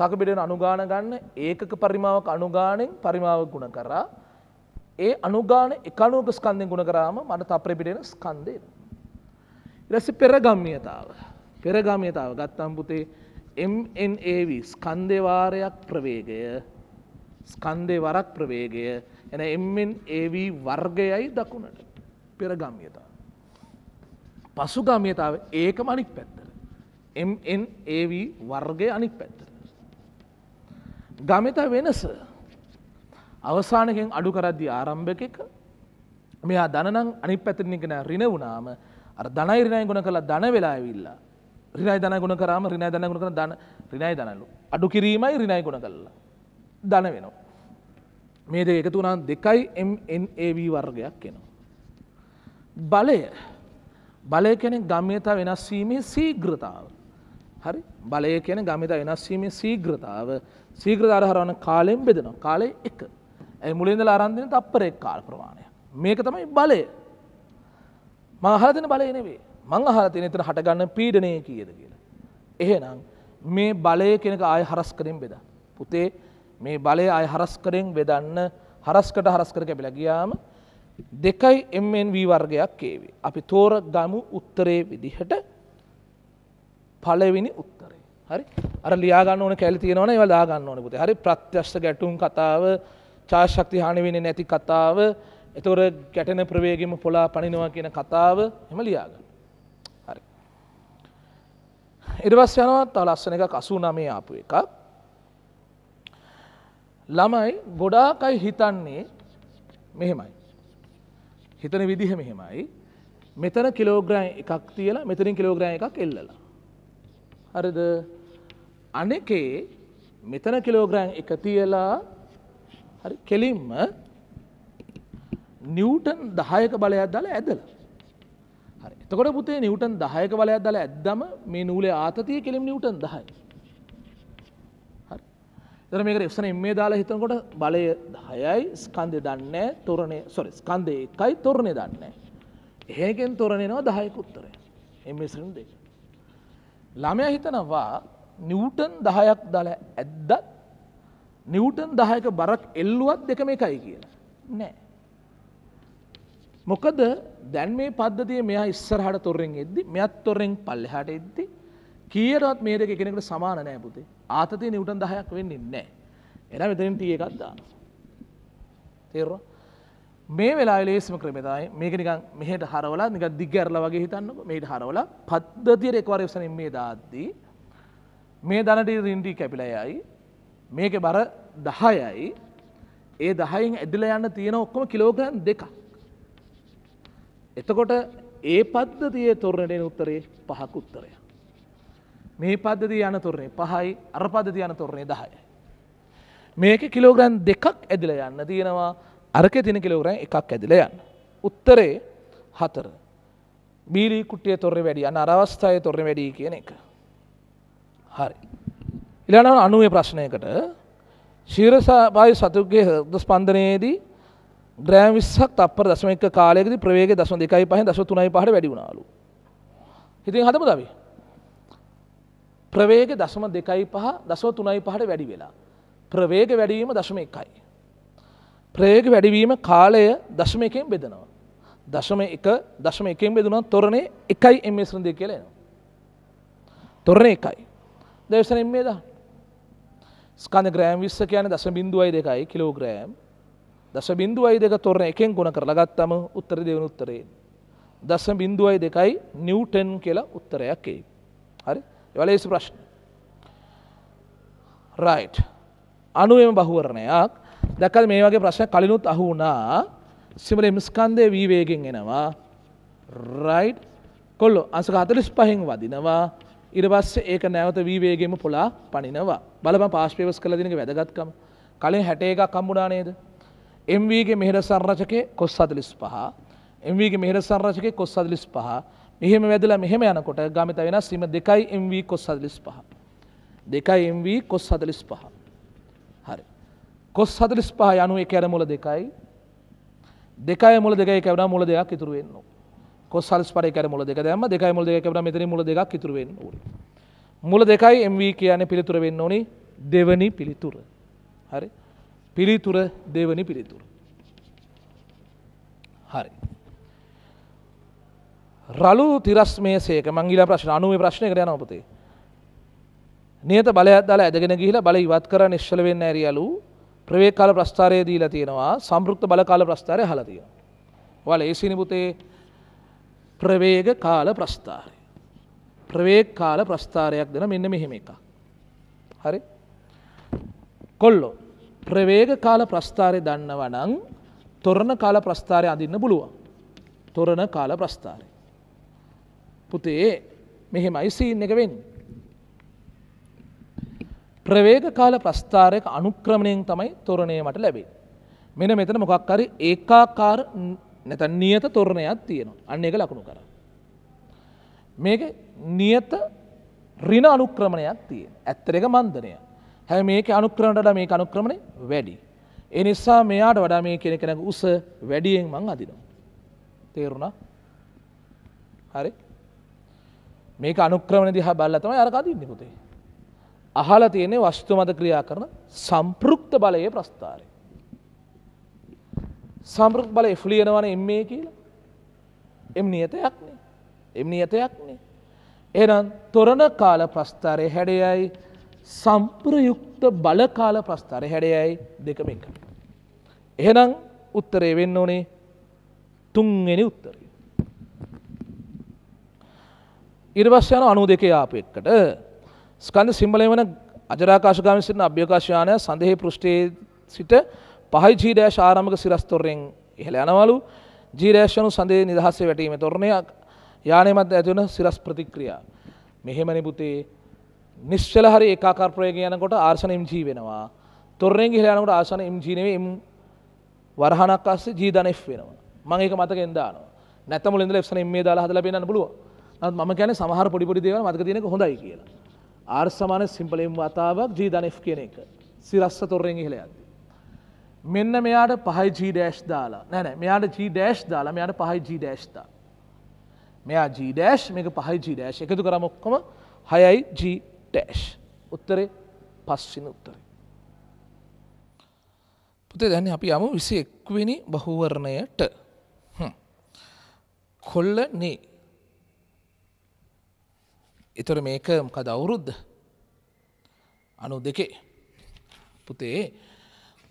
තකපිටන අනුගාන ගන්න ඒකක පරිමාවක් අනුගානෙන් පරිමාව ගුණ කරා ඒ අනුගාන එකනුවක ස්කන්ධෙන් ගුණ කරාම මට තප්‍රපිටෙන ස්කන්දය. රැස පෙරගම්මියතාව. පෙරගමියතාව ගත්තම්පුතේ MNAV ස්කන්දේවාරයක් ප්‍රවේගය ස්කන්දේ වරක් ප්‍රවේගය එන එෙන් ඒව වර්ගයයි දකුණට පෙරගම්යතා. පසුගමයතාව ඒක මනික් පැත්තර. එන් ඒව වර්ගය අනික් පැත්තර. ගමත වෙනස අවසානකෙන් අඩු කරද්දි ආරම්භක එක මෙයා දනනම් අනි පැතිරණිගෙන රින වුණාම අර ධනයි රිනයි ගුණ කළ දන වෙලා ඇවිල්ලා රිනයි දන ගුණ කරාම රිනයි දන ගුණ කර දන රිනයි දනලු අඩු කිරීමයි රිනයි ගුණ කල්ලා දන වෙනවා මේ දෙ එකතු නම් දෙකයි MNAV වර්ගයක් කෙනවා. බලය බලය කෙනෙ ගම්යතා වෙනස්වීමේ සීග්‍රතාව. හරි බලය කියන ගමිතා වෙනස්වීමේ සීග්‍රතාව සීග්‍රධාර හරවන කාලයෙන් බෙදනවා කාලය එක. ඇයි මුලින්දල ආරන්දින තප්පර එක් කාල ප්‍රමාණය. මේක තමයි බලය. මං අහලා තියෙන බලය නෙවෙයි. මං අහලා තියෙන එතන හටගන්න පීඩනය කීයද කියලා. එහෙනම් මේ බලය කෙනක ආය හරස් කරමින් බෙදා. පුතේ මේ බලය අය හරස්කරෙන් බෙදන්න හරස්කට හරස්කර කැපිලා ගියාම දෙකයි එමෙන් වී වර්ගයක් ඒවේ. අපි තෝර ගමු උත්තරේ විදිහට පලවෙනි උත්තරේ. හරි අර ලියාගන්න ඕන කැලි තියෙනවන ඒවා දාගන්න ඕන පුතේ. හරි ප්‍රත්‍යක්ෂ ගැටුම් කතාව, ඡායශක්ති හානි වෙන්නේ නැති කතාව, ඒතොර ගැටෙන ප්‍රවේගෙම පොලා පනිනවා කියන කතාව එහෙම ලියාගන්න. හරි. ඊට පස්සේ යනවා තව ලස්සන එකක් 89 ආපු එකක්. ළමයි ගොඩාක් අයි හිතන්නේ මෙහෙමයි. හිතන විදිහ මෙහෙමයි. මෙතන කිලෝග්‍රෑම් එකක් තියලා මෙතනින් කිලෝග්‍රෑම් එකක් එල්ලලා. හරිද? අනෙකේ මෙතන කිලෝග්‍රෑම් එක තියලා හරි කෙලින්ම නිව්ටන් 10ක බලයක් දාලා ඇදලා. හරි. එතකොට පුතේ නිව්ටන් 10ක බලයක් දාලා ඇද්දම මේ නූලේ ආතතිය කෙලින්ම නිව්ටන් 10යි. එතන මේකට එක්සන එම් මේ දාලා හිතනකොට බලය 10යි ස්කන්ධය දන්නේ නැහැ තොරණේ sorry ස්කන්ධය 1යි තොරණේ දන්නේ නැහැ. එහෙකෙන් තොරණේ එනවා 10ක උත්තරය. එම් මේ සරණ දෙක. ළමයා හිතනවා නිව්ටන් 10ක් දාලා ඇද්දත් නිව්ටන් 10ක බරක් එල්ලුවත් දෙකම එකයි කියලා. නෑ. මොකද දැන් මේ පද්ධතිය මෙයා ඉස්සරහට තොරෙන් එද්දි මෙයත් තොරෙන් පල්ලෙහාට එද්දි කියරත් මේ දෙක කෙනෙකට සමාන නෑ පුතේ ආතතිය නිවටන් දහයක් වෙන්නේ නෑ එන මෙතනින් ටිය එකක් දාන තේරවා මේ වෙලා ලේස්ම ක්‍රමතයි මේක නිකන් මෙහෙට හරවලා නික දිග්ගැරල වගේ හිතන්නක මේට හරවල පද්ධතියට එක්වර යසනින් මේ දාද්දී මේ දනට රින්ටී කැපිලයයි මේක බර දහයයි ඒ දහයින් ඇදිල යන්න තියෙන ඔක්කොම කිලෝග්‍රම් දෙක එතකොට ඒ පද්ධතිය තොරණටෙන් උත්තරේ පහක් උත්තරය මේ පද්ධති යනතුරන්නේ පහයි අර පද්ධති යනතුරන්නේ දහය. මේක කිලෝග්‍රන් දෙකක් ඇදිල යන්න තියෙනවා අරක තින කිලෝග්‍රන් එකක් ඇදිල යන්න. උත්තරේ හතර. බීලි කුට්ටිය තොරෙ වැඩිය අන්න අරවස්ථාය තොරෙ වැඩී කියන එක. හරි. ඉලානව අනුවේ ප්‍රශ්නයකට ශීරසභාය සතුගේ හද ස්පන්ධනයේදී ග්‍රෑම් විස්සක් අප දසමක කාලෙකද ප්‍රවේග දසු දෙකයි පහ දසු තුනයි පහට වැඩි වුණාලු. ඉතින් හතම දවී. ප්‍රවේග දශම දෙකයි පහ දසව තුනයි පහට වැඩි වෙලා. ප්‍රවේග වැඩවීම දශම එකයි. ප්‍රේග වැඩිවීම කාලය දශම එකෙන් බෙදනවා. දශම එක දශම එකෙන් බෙදුනත් තොරණේ එකයි එම්මේසරන් දෙ කියලනවා. තොරණ එකයි. දවසන එම්මේ දා. ස්කන්ධ ග්‍රෑම් විස්ස කියන දස බින්දුවයි දෙකයි කිලෝග්‍රෑම් දස බින්දුවයි දෙක තොරණ එකෙන් ගුණ කරලා ගත්තම උත්තර දෙවන උත්තරේ. දස බින්දුවයි දෙකයි නිව්ටන් කියලා උත්තරයක් එයි. හරි වල ඒසු ප්‍රශ්න රයිට් අනුවම බහුවරණයක් දැකල් මේ වගේ ප්‍රශ්න කලිනුත් අහු වුණා සිමල එමස්කන්දය වීවේගෙන් එනවා රයි් කොල්ලො අසක අතලිස් පහෙන් වදිනවා ඉරබස්ස ඒක නැවත වීවේගෙම පොලා පනිනවා බලම පාශ්පයවස් කළ දිනක වැදගත්කම කලින් හැට එකක් කම්බුණානේද එම්වගේ මෙහෙර සංරචකය කොස් අදලිස් පහ එම්වගේ මෙහෙර සංරචකය කොස් අදලිස් පහ මෙහෙම වැදලා මෙහෙම යනකොට ගමිත වෙනස් වීම 2 MV cos 45. 2 MV cos 45. හරි. cos 45 යනු එක ඇර මුල 2යි. 2යි මුල 2යි කැවුණා මුල 2ක් ඉතුරු වෙන්න ඕන. cos 45 එක ඇර මුල 2 දැම්ම 2යි මුල 2 කැවුණා මෙතනින් මුල 2ක් ඉතුරු වෙන්න ඕන. මුල 2යි MV කියන්නේ පිළිතුර වෙන්න ඕනි දෙවනි පිළිතුර. හරි. පිළිතුර දෙවනි පිළිතුර. හරි. රලු තිරස්මය සේක මංගිලා ප්‍රශ්න අනුවේ ප්‍රශ්නයකට යන ඔපතේ. නියත බලයක් දාලා ඇදගෙන ගිහිලා බල ඉවත් කර නිශ්චල වෙන්න ඇරියලු ප්‍රවේග කාල ප්‍රස්ථාරය දීලා තියෙනවා සම්පෘක්ත බල කාල ප්‍රස්ථාරය අහලා තියෙනවා. ඔයාලා ඒ සිනි පුතේ ප්‍රවේග කාල ප්‍රස්ථාරය. ප්‍රවේග කාල ප්‍රස්ථාරයක් දෙන මෙන්න මෙහෙම එකක්. හරි? කොල්ලෝ ප්‍රවේග කාල ප්‍රස්ථාරය දන්නවනම් තොරණ කාල ප්‍රස්ථාරය අඳින්න පුළුවන්. තොරණ කාල ප්‍රස්ථාරය පුතේ මෙහෙම අයිසීන් එක වෙන්. ප්‍රවේග කාල ප්‍රස්ථාරයක අනුක්‍රමණයෙන් තමයි තොරණයමට ලැබේ. මෙන මෙතන මොකක්කරි ඒකාකාර නැත නියත තොරණයක් තියෙනවා අන්න එක ලකුණු කර. මේක නියත රින අනුක්‍රමණයක් තිය ඇත්තර එක මන්දනය හැ මේක අනුක්‍රමණට මේ අනුක්‍රමණය වැඩි. එනිසා මෙයාට වඩා මේ කෙනෙ කෙනක උස වැඩියෙන් මං අදිනවා. තේරුණා හරි මේක අනුක්‍රමණ දිහා බැලලා තමයි අරක අදින්නේ පුතේ. අහලා තියෙන්නේ වස්තු මත ක්‍රියා කරන සම්පෘක්ත බලයේ ප්‍රස්ථාරය. සම්පෘක්ත බලය ෆ්ලියනවනේ එම්මේ කියලා. එම් නියතයක් නේ. එම් නියතයක් නේ. එහෙනම් තොරණ කාල ප්‍රස්ථාරය හැඩයයි සම්ප්‍රයුක්ත බල කාල ප්‍රස්ථාරය හැඩයයි දෙකම එක. එහෙනම් උත්තරේ වෙන්න ඕනේ තුන්වෙනි උත්තරේ. ඉරිවස්යන අනු දෙකේ ආප එක්කට ස්කන්ධ සිම්බලය වන අජරාකාශගාමි සිටින අභ්‍යකාශයානය සඳහේ පෘෂ්ටයේ සිට පහයි ජීඩෑශ ආරමක සිරස්තොරෙන් ඉහළ යනවලු ජීරේෂණු සඳේ නිදහස්සේ වැටීම තොරණයක් යානය මත ඇතිවන සිරස් ප්‍රතික්‍රියා. මෙහෙමනිපුතේ නිශ්චල හරි ඒකාකර්ප්‍රයග යනකොට ආර්ශන එම්ජී වෙනවා. තොරණෙන් ඉහළ යනකොට ආසන එම්ජීනව එම් වරහනක් අස්සේ ජීධනෙක් වෙනවා. මං ඒක මතක එදානවා නැතමුල ඉඳල එක්ෂන එම්මේ දාලා හදලා පෙන්වන්න පුළුවන්. නත් මම කැන සමහර පොඩිපොඩි දේව මතක තියෙනක හොඳයි කියලා. ආර්සමාන සිම්පලෙම් වතාවක් ජීධනෆ් කියන එක සිරස්ස තොරෙන් ඉහළ ඇති. මෙන්න මෙයාට පහයි ජීඩෑශ් දාලා නැන මෙයාට ජීඩෑශ් දාලා මෙයාට පහයි ජීඩෑශ්තා. මෙයා ජීඩෑශ් මේක පහයි ජීඩෑශ් එකතු කරම ඔක්කොම හයයි ජීටෑශ් උත්තරේ පස්සින උත්තරේ. පුතේ දැන අපි යමු විසි එක්වෙනි බහුවරණයට කොල්ල නේ එතොර මේක මොකද අවුරුද්ද අනු දෙකේ පුතේ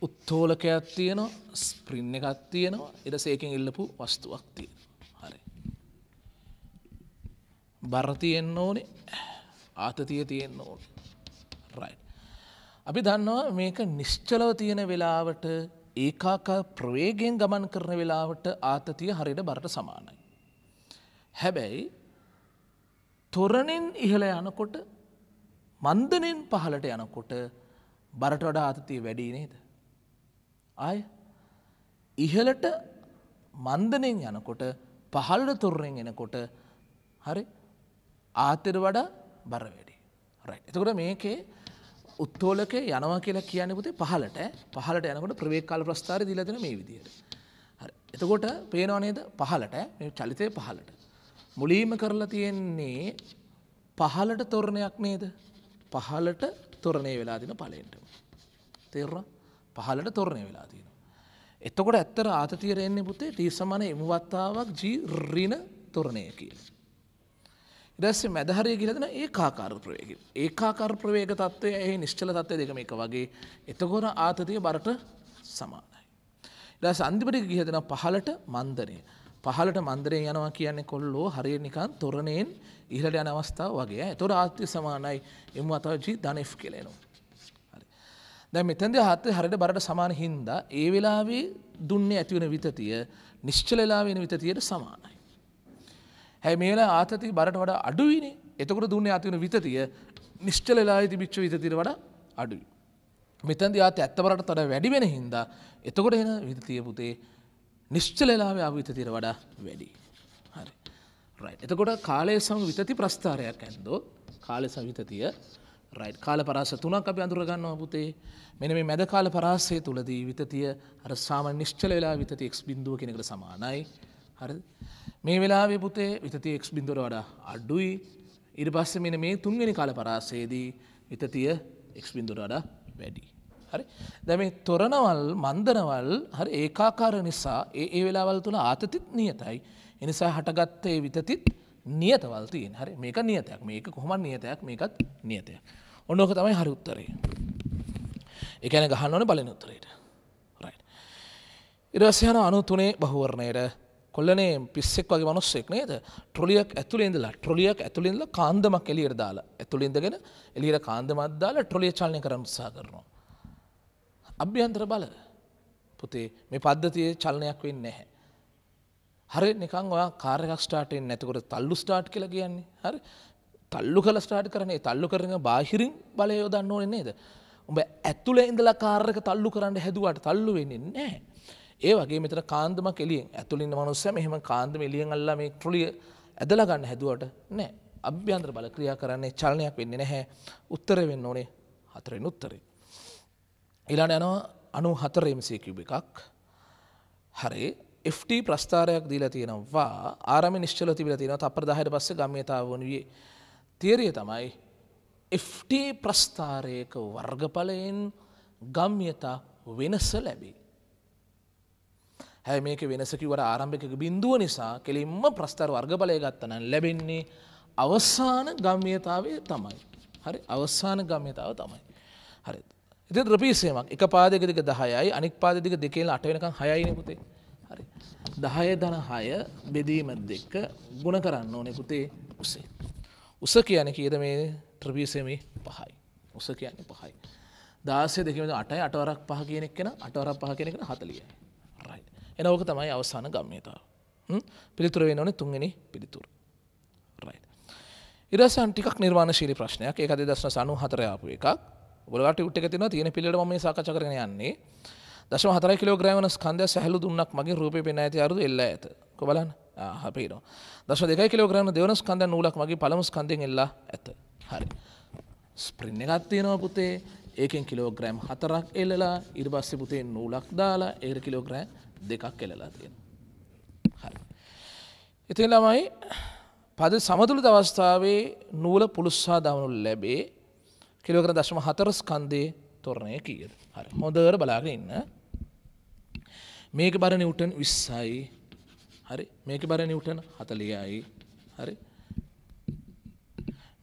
උත්තෝලකයක් තියෙනවා ස්ප්‍රින්න එකත් තියෙනවා එරසේකින් ඉල්ලපු වස්තුවක් තියෙන හරි බරතියෙන් ඕනේ ආතතිය තියෙන්න ඕන රයි අපි දන්නවා මේක නිශ්චලව තියෙන වෙලාවට ඒකාකා ප්‍රවේගෙන් ගමන් කරන වෙලාවට ආතතිය හරිට බරට සමානයි හැබැයි තොරණෙන් ඉහළ යනකොට මන්දනෙන් පහලට යනකොට බරට වඩා ආතතිය වැඩි නේද. ආය ඉහලට මන්දනෙන් යනකොට පහල්ට තොරණෙන් එනකොට හරි ආතර වඩා බර වැඩි. එතකොට මේකේ උත්තෝලක යනවා කියලා කියන පුතේ පහලට පහලට යනකොට ප්‍රවේක්කාල ප්‍රස්ථාර දිලදන මේ විදියට. එතකොට පේනවනේද පහලට මේ චලිතය පහලට. මුලීම කරලා තියෙන්නේ පහලට තොරණයක් නේද පහලට තොරණය වෙලා තින පලෙන්ට. තෙර පහලට තොරණය වෙලා තියෙන. එතකොට ඇත්තර ආතතියරෙන්නේ පුතේ ටී සමන එමුවත්තාවක් ජීරින තොරණය කියල. ඉදස්ස මැදහරය කියලදන ඒ කාකාරප්‍රවයකි. ඒ කාකරප්‍රවේක තත්වය එහි නිශ්චල තත්වය දෙකම එක වගේ එතකොර ආතතිය බරට සමානයි. ඉදස් අන්තිපටි කියදෙන පහලට මන්දනය. පහලට මන්දරේ යනවා කියන්නේ කොල්ලෝ හරිය නිකන් තොරණයෙන් ඉහළට යන අවස්ථාව වගේ. ඒතොර ආත්‍ය සමානයි එමු අතවජි ධනෙෆ් කියලා එනවා. හරි. දැන් මෙතෙන්දී ආත්‍ය හරියට බරට සමාන හින්දා ඒ වෙලාවේ දුන්නේ ඇති වෙන විතතිය නිශ්චල වෙලා වෙන විතතියට සමානයි. හැබැයි මේ වෙලාවේ ආත්‍යති බරට වඩා අඩුයිනේ. එතකොට දුන්නේ ඇති වෙන විතතිය නිශ්චල වෙලා තිබිච්ච විතතියට වඩා අඩුයි. මෙතෙන්දී ආත්‍ය ඇත්ත බරට වඩා වැඩි වෙන හින්දා එතකොට එන විතතිය පුතේ නිශ්චලලාවේ අවිතතිර වඩා වැඩි. හරි. රයිට්. එතකොට කාලය සම විතති ප්‍රස්ථාරයක් ඇන්දෝ කාලය සවිතතිය රයිට් කාල පරාස තුනක් අපි අඳුරගන්න පුතේ මෙන මේ මැද කාල පරාසය තුළදී විතතිය අර සාමාන්‍ය නිශ්චල වෙලා විතති x බිඳුව කෙනෙකුට සමානයි. හරිද? මේ වෙලාවේ පුතේ විතතිය x බිඳුවට වඩා අඩුයි. ඊට පස්සේ මෙන්න මේ තුන්වෙනි කාල පරාසයේදී විතතිය x බිඳුවට වඩා වැඩි. හරි දැ මේ තොරණවල් මන්දනවල් හරි ඒකාකාර නිසා ඒ වෙලාවල් තුළ ආතතිත් නියතයි. එනිසා හටගත්තේ විතතිත් නියතවල් තියෙන් හරි මේක නියතයක් මේක කොහොම නියතයක් මේකත් නියතය. ඔන්නෝක තමයි හරි උත්තරේ. එකන ගහන්න ඕන බලන උත්තරයට. ඉරසයන අනු තුනේ බහුවරණයට කොල්ලනේ පිස්සෙක් වගේ මනුස්සෙක් නේද ට්‍රොලියක් ඇතුළෙන්දලා ට්‍රොලියක් ඇතුළින්ද කාන්දමක් එලියට දාලා ඇතුළින්දගෙන එලියට කාන්දමත් දාලා ට්‍රොලිය චාලනය කරන්න උත්සා කරනවා. අභ්‍යන්තර බල පුතේ මේ පද්ධතිය චලනයක් වෙන්න නැහැ. හරි නිකං ඔයා කාරයක් ස්ටාටෙන් නැතකොට තල්ලු ස්ටාට් කළ කියන්නේ හරි තල්ලු කළ ස්ටාට් කරනේ තල්ලු කරන බාහිරින් බලය යොදන්න ඕන නේද. උඹ ඇතුළ ඉඳලා කාරක තල්ලු කරන්න හැදුවට තල්ලු වෙන්නේ නැහැ. ඒ වගේ මෙතර කාන්දම කෙලියෙන් ඇතුළින් මනුස්ස මෙහම කාන්දම එලියෙන් අල්ලා මේ ට්‍රලිය ඇදලා ගන්න හැදුවට නෑ අභ්‍යන්ත්‍ර බල ක්‍රියා කරන්නේ චලනයක් වෙන්නේ නැහැ උත්තර වෙන්න ඕනේ හතරෙන් උත්තරේ. ඊලාට යනවා අනු හතර MCකිව් එකක් හරි FT ප්‍රස්ථාරයක් දීලා තියෙනවා ආරම නිශ්චල තිබිලා තියෙනවා තප්පර 10ට පස්සේ ගම්‍යතාව වනුයේ තියරිය තමයි FT ප්‍රස්ථාරයක වර්ගඵලයෙන් ගම්‍යතා වෙනස ලැබේ. හැබැයි මේක වෙනස කිව්වට ආරම්භක බිඳුව නිසා කෙලින්ම ප්‍රස්ථාර වර්ගඵලය ගත්තා නම් ලැබෙන්නේ අවසාන ගම්‍යතාවය තමයි. හරි අවසාන ගම්‍යතාව තමයි. හරිද? ඉති ද්‍රපීසයමක් එක පාදකදික දහයයි අනික් පාදදික දෙකේල අටවෙනකම් හයයින පුතේ හරි දහය දන හය බෙදීම දෙක්ක ගුණ කරන්න ඕනෙ පුතේ උසේ. උස කියන කියද මේ ත්‍රපීසමි පහයි උස කියන්නේ පහයි. දාසය දෙකම අටයි අටවරක් පහ කියනෙක් කෙන අටවරක් පහ කෙනෙකෙන හතලිය රයි එනවක තමයි අවසාන ගම්මතාව පිළිතුර වෙන ඕනේ තුන්වෙනි පිළිතුර රයි. ඉරසන් ටිකක් නිර්වාණශීලී ප්‍රශ්නයක් ඒක දෙදස්න සනු හතරයාපු එකක් ඔලට ුට් එකතින තියෙන පිළිට ම සාකච කරන යන්නේ දශම හතර කිලෝග්‍රෑමන ස්කන්දය සැහලු දුන්නක් මගේ රූප පෙන ඇති අරු එල්ල ඇත කොබලන් හපේර දශ දෙක කිලෝග්‍රම දෙවන ස්කන්ද නූලක් මගේ පළම ස්කන්දෙන් එල්ලා ඇත හරි ස්ප්‍රින්න එකත්තියනවා පුතේ ඒකෙන් කිලෝග්‍රෑම් හතරක් එල්ලලා ඉරිබස්සෙ පුතේ නූලක් දාලා ඒර කිලෝග්‍රෑම් දෙකක් එලලා තියෙන හරි ඉතින් ළමයි පද සමතුළු අවස්ථාවේ නූල පුළුස්සා දමනු ලැබේ කිලෝග්‍රම් දශම 4 ස්කන්ධයේ ත්වරණය කීයද? හරි. හොඳට බලාගෙන ඉන්න. මේක බර නිව්ටන් 20යි. හරි. මේක බර නිව්ටන් 40යි. හරි.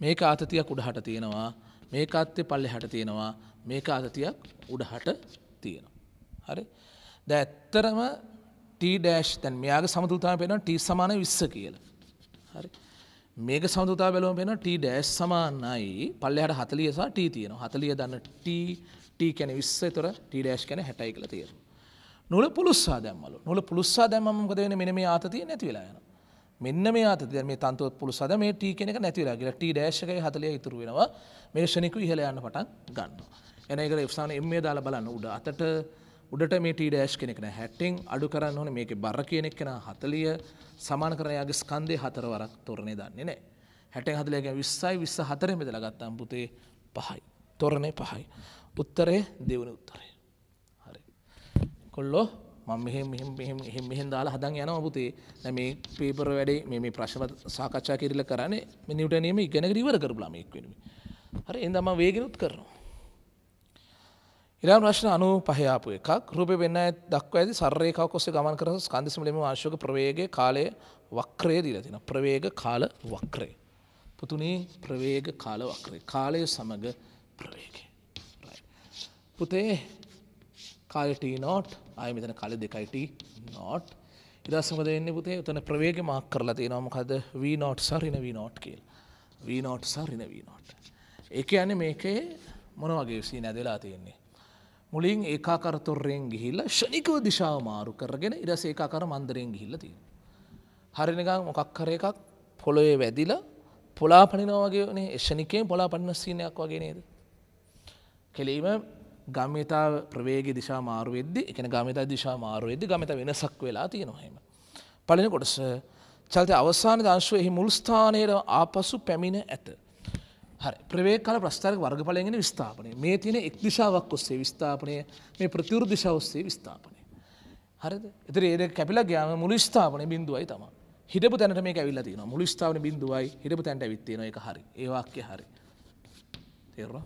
මේක ආතතියක් උඩහට තියෙනවා. මේක ආත්තේ පල්ලෙහාට තියෙනවා. මේක ආතතියක් උඩහට තියෙනවා. හරි. දැන් ඇත්තරම t- දැන් මෙයාගේ සමතුලිතතාවය පේනවා t සමාන 20 කියලා. හරි. මේක සඳතා බැලුවම පෙන ට ඩෑස් සමාන්නයි පල්ලෙහට හතලියසා ටී තියෙන හතලිය දන්න ටී කැන විස්ස තොර ටඩෑශ් කැන හැටයි කළ තියෙන. නොල පුළස්සා දැම්මලු නොල පුළස්සා දැම්මකද වෙන මෙන මේ ආතතිය නැතිවෙලායන මෙන්න මේ ආත මේ තන්තුව පුළසද මේ ටී කෙනෙක නැතිවලාගේ ට ඩේශක හතලිය ඉතුර වෙනවා මේෂණෙකු ඉහලයන්න පටන් ගන්න. එනක ෆසාන එම්මේ දාලා බලන්න උඩ අතට උඩට මේ ටඩෑශ් කෙනෙක්න හැට්ටෙන් අඩු කරන්න ඕන මේක බර කියනෙක් කෙන හතලිය සමාන කරයාගේ ස්කන්දය හතරවරක් තොරණය දන්නේ නෑ හැටෙන් හතලයක විස්සයි විස්ස හතර මෙදල ගත්තම් පුතේ පහයි තොරණය පහයි උත්තරේ දෙවන උත්තරය හරි කොල්ලෝ මෙහෙම දාලා හදන් යන පුතේ නැ මේ පේපර වැඩේ මේ ප්‍රශ්න සාකච්ඡා කිරල කරන්නේ මෙ නිවටනීම ඉගෙනගරීවර කරලාමෙක් වෙනීම හරි එදම වේගෙනුත් කරනවා ඉලාන් වශන අනු පහයාපු එකක් රූපය වෙන්න දක්ව ඇති සර්රේකව කොස්සේ ගමන් කරස කන්දිසිමලම අශෝක ප්‍රවේග කාලය වක්‍රය දීලතින ප්‍රවේග කාල වක්‍රේ. පුතුනේ ප්‍රවේග කාල වක්‍රේ කාලය සමඟ ප්‍රවේග. පුතේ කාලට නෝට් අය මෙතන කාල දෙකයිට නෝට් ඉදසමද එන්න පුතේ උතන ප්‍රවේග මක් කරලා තිය නොමකද වී නෝට් සරින වී නෝට් කියල් වී නෝට් සරින වී නෝට්. එක යන මේකේ මොන වගේ සී නැදලා තියෙන්නේ මුලින් ඒකාකරතොරයෙන් ගිහිල්ල ෂණිකව දිශාව මාරු කරගෙන ඉරස ඒකාකර මන්දරයෙන් ගිහිල්ල තිය. හරිනිකං මොකක්කර එකක් පොළොයේ වැදිල පොලා පනිනවාගේනේ ෂණිකයෙන් පොලා පන්න සීනයක් වගේ නේද. කෙලීම ගමිතා ප්‍රවේග දිශා මාරුවෙද්දි එකන ගමිතා දිශා මාරුවෙද්දි ගමිත වෙනසක් වෙලා තියෙන හෙම. පලින කොටස චල්ත අවසාන දංශුව එහි මුල්ස්ථානයට ආපසු පැමිණ ඇත. හරි ප්‍රවේග කාල ප්‍රස්ථාරක වර්ගඵලයෙන් එන විස්ථාපනය. මේ තියෙන එක් දිශාවක් ඔස්සේ විස්ථාපනය, මේ ප්‍රතිවිරුද්ධ දිශාව ඔස්සේ විස්ථාපනය. හරිද? ඒතර ඒ දෙක කැපිලා ගියාම මුළු ස්ථාපනය බිඳුවයි තමයි. හිටපු තැනට මේක ඇවිල්ලා තියෙනවා. මුළු ස්ථාපනය බිඳුවයි හිටපු තැනට ඇවිත් තියෙනවා. ඒක හරි. ඒ වාක්‍යය හරි. තේරුණා?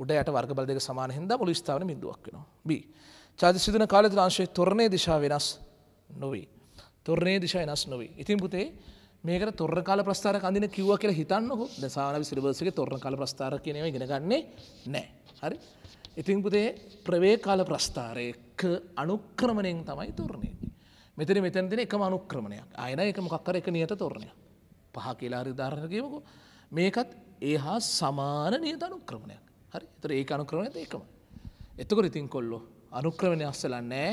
උඩ යට වර්ගඵල දෙක සමාන හින්දා මුළු ස්ථාපනය බිඳුවක් වෙනවා. B. චාරිත්‍ර සිදුන කාලය තුළ අංශයේ තොරණේ දිශාව වෙනස් නොවේ. තොරණේ දිශාව වෙනස් නොවේ. ඉතින් පුතේ මේක තොර කාල ප්‍රස්ථාර කඳන කිව්ව කියල හිතන්නක දසාන සිලබසගේ තොරන කාල ප්‍රස්ථාර කියනව ගෙනගන්නේ නෑ. හරි ඉතින් පුතේ ප්‍රවේ කාල ප්‍රස්ථාරයක අනුක්‍රමණයෙන් තමයි තොරණය. මෙතන මෙතැන්තින එකම අනුක්‍රමණයක් අයන එක මොකක්කර එක නියට තොරණය. පහ කියලා හරිධාරණකයමකු මේකත් ඒ හා සමාන නියත අනුක්‍රමණයක් හරි තර ඒ අනුක්‍රමණයට ඒකම. එතකොට ඉතින් කොල්ලො අනුක්‍රමණය අස්සල නෑ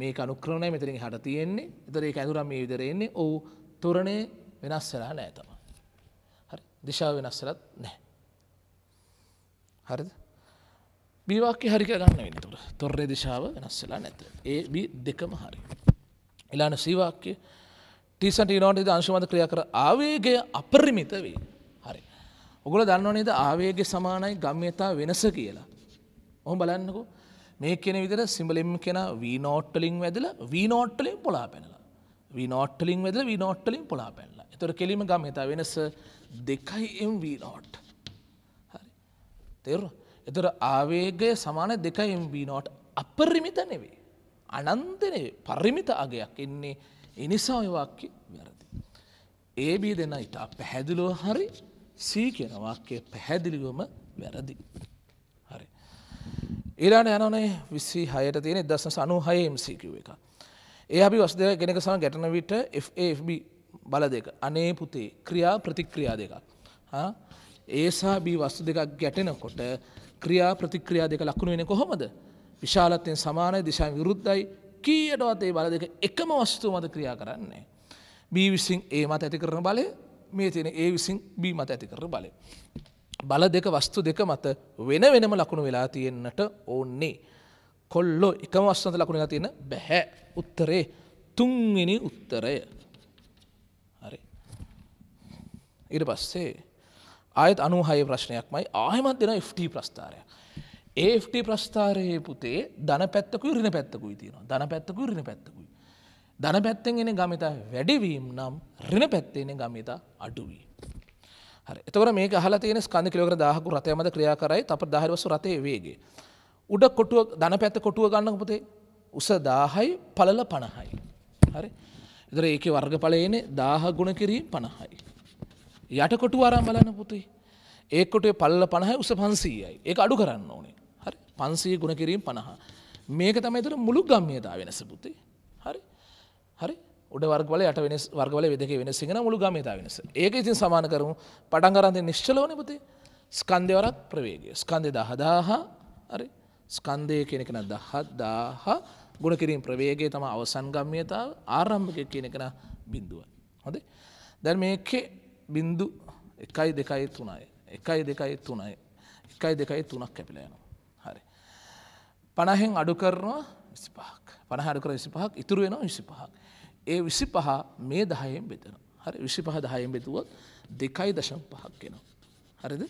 මේ අනුක්‍රමණය මෙතරින් හට තියෙන්නේ එතර ඒ ඇඳුරම් මේ විදරෙන්නේ ඕ තොරණේ වෙනස් වෙලා නෑ තම. හරි දිශාව වෙනස්සලත් නෑ. හරිද බීවාක්‍ය හරික ගන්න වෙන තුර තොරේ දිශාව වෙනස්සලා නැත ඒ බි දෙකම හරි. එලාන සීවාක්‍ය ටීසට ඊනෝට අංශුමත ක්‍රියා කර ආවේගය අපරිමිත වේ හරි. ඔගොල දන්නවනේද ආවේග සමානයි ගම්්‍යතා වෙනස කියලා. ඔහො බලන්නකෝ මේ කෙන විදිර සිඹලිම් කෙන වීනෝට්ටලින් වැදල වීනෝට්ටලින් පොලා පැනලා වීනෝට්ටලින් වෙදල වීනෝට්ටලින් පොලා පැල්ල තොර කෙලිම ගමතා වෙනස දෙකයි එම් වීනෝට් තෙර එතොර ආවේගය සමාන දෙකයි එම් වීනෝට් අපරිමිත නෙවේ අනන්දනේ පරිමිත අගයක් එන්නේ එනිසා ඔයවාක්‍ය වැරදි. ඒබ දෙන්න ඉතා පැහැදිලෝ හරි සී කියනවාක්‍ය පැහැදිලිවම වැරදි. හරි. ඒලාන යනනේ විස්සි හයට තියෙන දස සනු හයම් සීකිව එකක්. ඒ අපි වස් දෙක කෙනෙක සම ගැටන විට FAFB බල දෙක අනේ පුතේ ක්‍රියා ප්‍රතික්‍රියා දෙකක් ඒසා බී වස්තු දෙකක් ගැටෙනකොට ක්‍රියා ප්‍රතික්‍රියා දෙක ලක්ුණු වෙන කොහොමද විශාලත්යෙන් සමානය දිශා විරුද්ධයි කීයටවත් ඒ බල දෙක එකම වස්තුව මත ක්‍රියා කරන්නේ බී විසින් ඒ මත ඇති කරන බලය මේ තියෙන ඒ විසින් බී මත ඇති කරන බලය බල දෙක වස්තු දෙක මත වෙන වෙනම ලකුණු වෙලා තියෙන්නට ඕන්නේ කොල්ලෝ එකම වස්සන්ත ලකුණ එක තියෙන බැහැ උත්තරේ තුන්වෙනි උත්තරය හරි ඊට පස්සේ ආයත් අනුහය ප්‍රශ්නයක්මයි ආයමත් දෙෙන FT ප්‍රස්ථාරය ඒFT ප්‍රස්ථාරයේ පුතේ ධන පැත්තකු රිණ පැත්තකුයි තියෙනවා ධන පැත්තකු රිණ පැත්තකුයි ධන පැත්තෙන් එන ගමිතා වැඩිවීම් නම් රිණ පැත්තෙන ගමිතා අඩුවී හරි එතවර මේ හල තියෙන ස්කන්ධ කිලෝග්‍ර දාහකු රතයමද ක්‍රියා කරයි අප දහරවසු රතේ වේගේ උඩ කොටුව දන පැත කොටුව ගන්න පොතේ උස දාහයි පලල පණහයි. හරි එදර ඒක වර්ගඵලයනේ දාහ ගුණ කිරීම පණහයි. යට කොටු අරම් බලන්න පුතේ ඒකොටේ පල්ල පණහ උස පන්සීයයි ඒ අඩු කරන්න ඕනේ හරි පන්සී ගුණ කිරීම පණහ මේක තමයි තුර මුළු ගම්යතා වෙනස පුතේ හරි හරි උඩ වර්ගල යට වෙනස් වර්ගල වෙදක වෙනසිගෙන මුළු ගමතා වෙනස ඒක ඉතින් සමාන කරමු පටන් කරන්තය නිශ්චලෝන පුතේ ස්කන්දවරත් ප්‍රවේගය ස්කන්දය දහදාහ හරි ස්කන්දය කෙනෙකෙන දහත්දාහ ගුණ කිරින් ප්‍රවේගේ තම අවසන්ගම්යතාව ආරම්භක කියනෙකෙන බිින්දුව. හොදේ දැන් මේකේ බිින්දු එකයි දෙකයි තුනයි. එකයි දෙකයි තුනයි. එකයි දෙකයි තුනක් කැපිලයනවා. හරි. පණහෙන් අඩු කරනවා විසිපහක් පණහඩු කර විසිපහක් ඉතුරු වෙනවා විසිපහක්. ඒ විසි පහ මේ දහයෙන් බෙතෙන. හරි විසි පහ දහයෙන් බෙතුවත් දෙකයි දශම් පහක් කෙනවා. හරිද?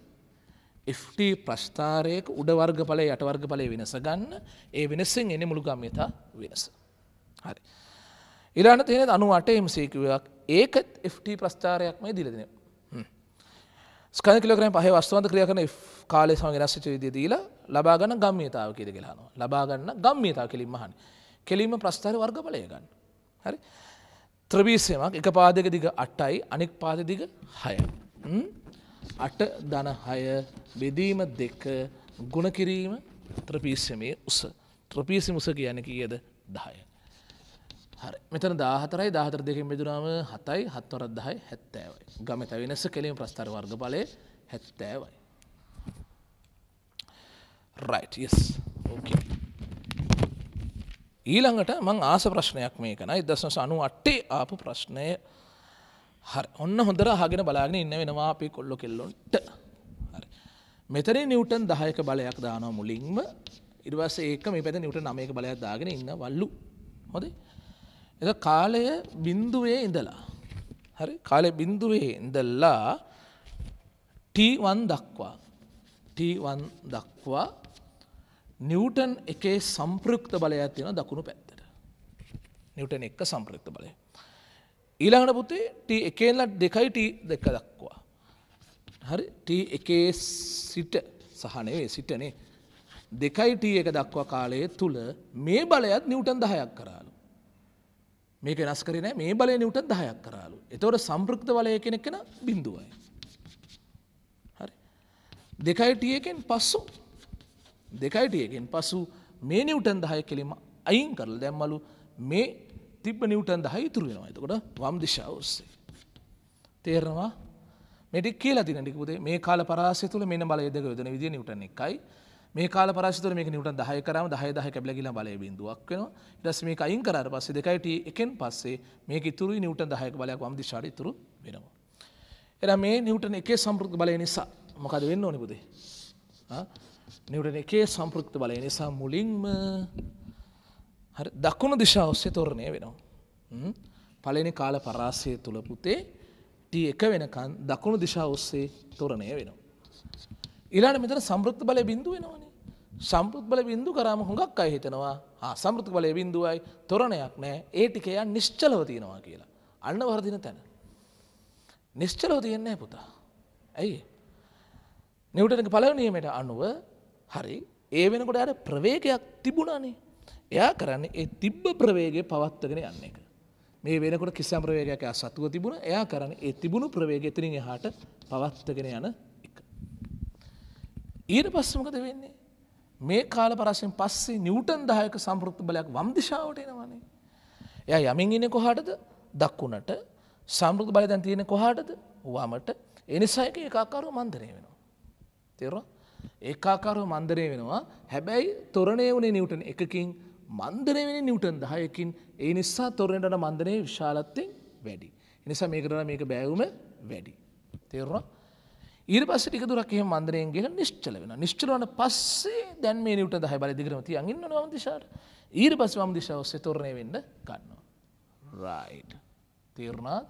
FT ප්‍රස්ථාරයක උඩ වර්ගඵලය යට වර්ගඵලය වෙනස ගන්න ඒ වෙනස්සෙන් එන මුළුගම්මිතා වෙනස. හරි. ඉලාන තියෙන අනු අට එම්සේකිවක් ඒකත් FT ප්‍රස්ථාරයක්මයි දිලදෙන. ස්කන කිලෝග්‍රම් පහ වස්තුවන්ත ක්‍රිය කරන කාලය සම වෙනස් චවිදය දීලා ලබාගන්න ගම්මිතාව කියද කියලානවා ලබාගන්න ගම්මිතාව කෙලින් මහන් කෙලීම ප්‍රස්ථාර වර්ගඵලය ගන්න. හරි. ත්‍රවීසයමක් එක පාදක දිග අට්ටයි අනෙක් පාද දිග හය. අට දනහය බෙදීම දෙක ගුණකිරීම ත්‍රපීසමේ උස ත්‍රපීසි මුස කියන කියද දහය. හරි මෙතන දාහතරයි දාහතර දෙකින් බෙදුනාම හතයි හත්වරත් දහයි හැත්තෑවයි ගමත වෙනස කෙලින් ප්‍රස්ථර වර්ග බලය හැත්තෑවයි. රයිට් යස් ඕකේ. ඊළඟට මං ආස ප්‍රශ්නයක් මේකනයි දසනස අනු අට්ටේ ආපු ප්‍රශ්නය හරි ඔන්න හොඳර හගෙන බලාගෙන ඉන්න වෙනවා අපි කොල්ලො කෙල්ලොන්ට මෙතන නිවටන් දහයක බලයක් දානවා මුලින්ම ඉරිවස ඒක මේ පැත නිවට නමයක බලයක් දාගෙන ඉන්න වල්ලු හොදේ එ කාලය බින්දුවේ ඉඳලා හරි කාලය බින්දුවේ ඉඳල්ලා ටවන් දක්වා ටවන් දක්වා නිවටන් එකේ සම්පෘක්ත බලයක් තියෙන දකුණු පැත්තට නිවටන එක සම්පෘක්ත බලය ඊළඟට පුතේ ට එකේල්ල දෙකයි ට දෙක දක්වා. හරි ට එකේ සිට සහනවේ සිටනේ දෙකයි ට එක දක්වා කාලය තුළ මේ බලයත් නිවටන් දහයක් කරාලු. මේක වෙනස් කරන මේ බලය නිවටන් දහයක් කරාලු. එතවට සම්පෘක්ත වලය කෙනෙක් කෙන බිඳුවයි. හරි දෙකයිටයකෙන් පස්සු දෙකයිටයකෙන් පසු මේ නිවටන් දහය කෙලිම අයින් කරල දැම්මලු මේ තිබ්බ නිවටන් දහ ඉතුරු වෙනවා එතකොට වම් දිශාව ඔස්සේ. තේරෙනවා මෙටෙක් කියලා දින ටිකපුදේ මේ කාල පරාසය තුළ මෙන්න බලය දෙක යොදන විදිය නිවටන් එකයි මේ කාල පරාසය තුළ මේක නිවටන් 10 කරාම 10 10 කැපිලා ගිහලා බලය බිඳුවක් වෙනවා ඊට පස්සේ මේක අයින් කරාට පස්සේ 2t එකෙන් පස්සේ මේක ඉතුරුයි නිවටන් 10ක බලයක් වම් දිශාවට ඉතුරු වෙනවා එහෙනම් මේ නිවටන් එකේ සම්පෘක්ත බලය නිසා මොකද වෙන්න ඕනේ පුතේ ආ නිවටන් එකේ සම්පෘක්ත බලය නිසා මුලින්ම හරි දකුණු දිශාව ඔස්සේ තොරණය වෙනවා. පළවෙනි කාල පරාසය තුල පුතේ T1 වෙනකන් දකුණු දිශාව ඔස්සේ තොරණය වෙනවා. ඊළඟ මෙතන සම්පෘක්ත බලය බිඳුව වෙනවනේ. සම්පෘක්ත බලය බිඳුව කරාම හුඟක් අය හිතනවා ආ සම්පෘක්ත බලය බිඳුවයි තොරණයක් නැහැ. ඒ ටික යන් නිශ්චලව තියෙනවා කියලා. අන්න වර්ධින තැන. නිශ්චලව තියෙන්නේ නැහැ පුතා. ඇයි? නිව්ටන්ගේ පළවෙනි නියමයට අනුව හරි ඒ වෙනකොට අර ප්‍රවේගයක් තිබුණානේ. එයා කරන්නේ ඒ තිබ්බ ප්‍රවේගය පවත්වගෙන යන්න එක. මේ වෙනකොට කිසියම් ප්‍රවේගයක් එයා සතුව තිබුණා. එයා කරන්නේ ඒ තිබුණු ප්‍රවේගය එතනින් එහාට පවත්වගෙන යන එක. ඊට පස්සේ මොකද වෙන්නේ? මේ කාල පරාසයෙන් පස්සේ නිව්ටන් 10ක සම්පෘක්ත බලයක් වම් දිශාවට එනවනේ. එයා යමින් ඉන්නේ කොහාටද? දකුණට. සම්පෘක්ත බලය දැන් තියෙන්නේ කොහාටද? වමට. ඒ නිසා ඒක ඒකාකාරව මන්දනය වෙනවා. තේරුණා? ඒකාකාරව මන්දනය වෙනවා. හැබැයි තොරණේ උනේ නිව්ටන් එකකින් මන්දනයවෙනි නිවටන් දහයකින් ඒ නිසා තොරෙන්ටට මන්දනය විශාලත්තෙන් වැඩි. එනිසා මේකරන මේක බෑවුම වැඩි. තේරවා ඊර පස ටික දුරක් එහෙම මන්දරයන්ගේ නිශ්චල වෙන නිශ්චලවන පස්සේ දැන් මේ නිවට දහ බල දිගරම තියන් ඉන්න වම් දිශාට ඊර පස් වම් දිශාව ඔස්සේ තොරණය වෙන්න ගන්නවා. රයිට් තේරුණාත්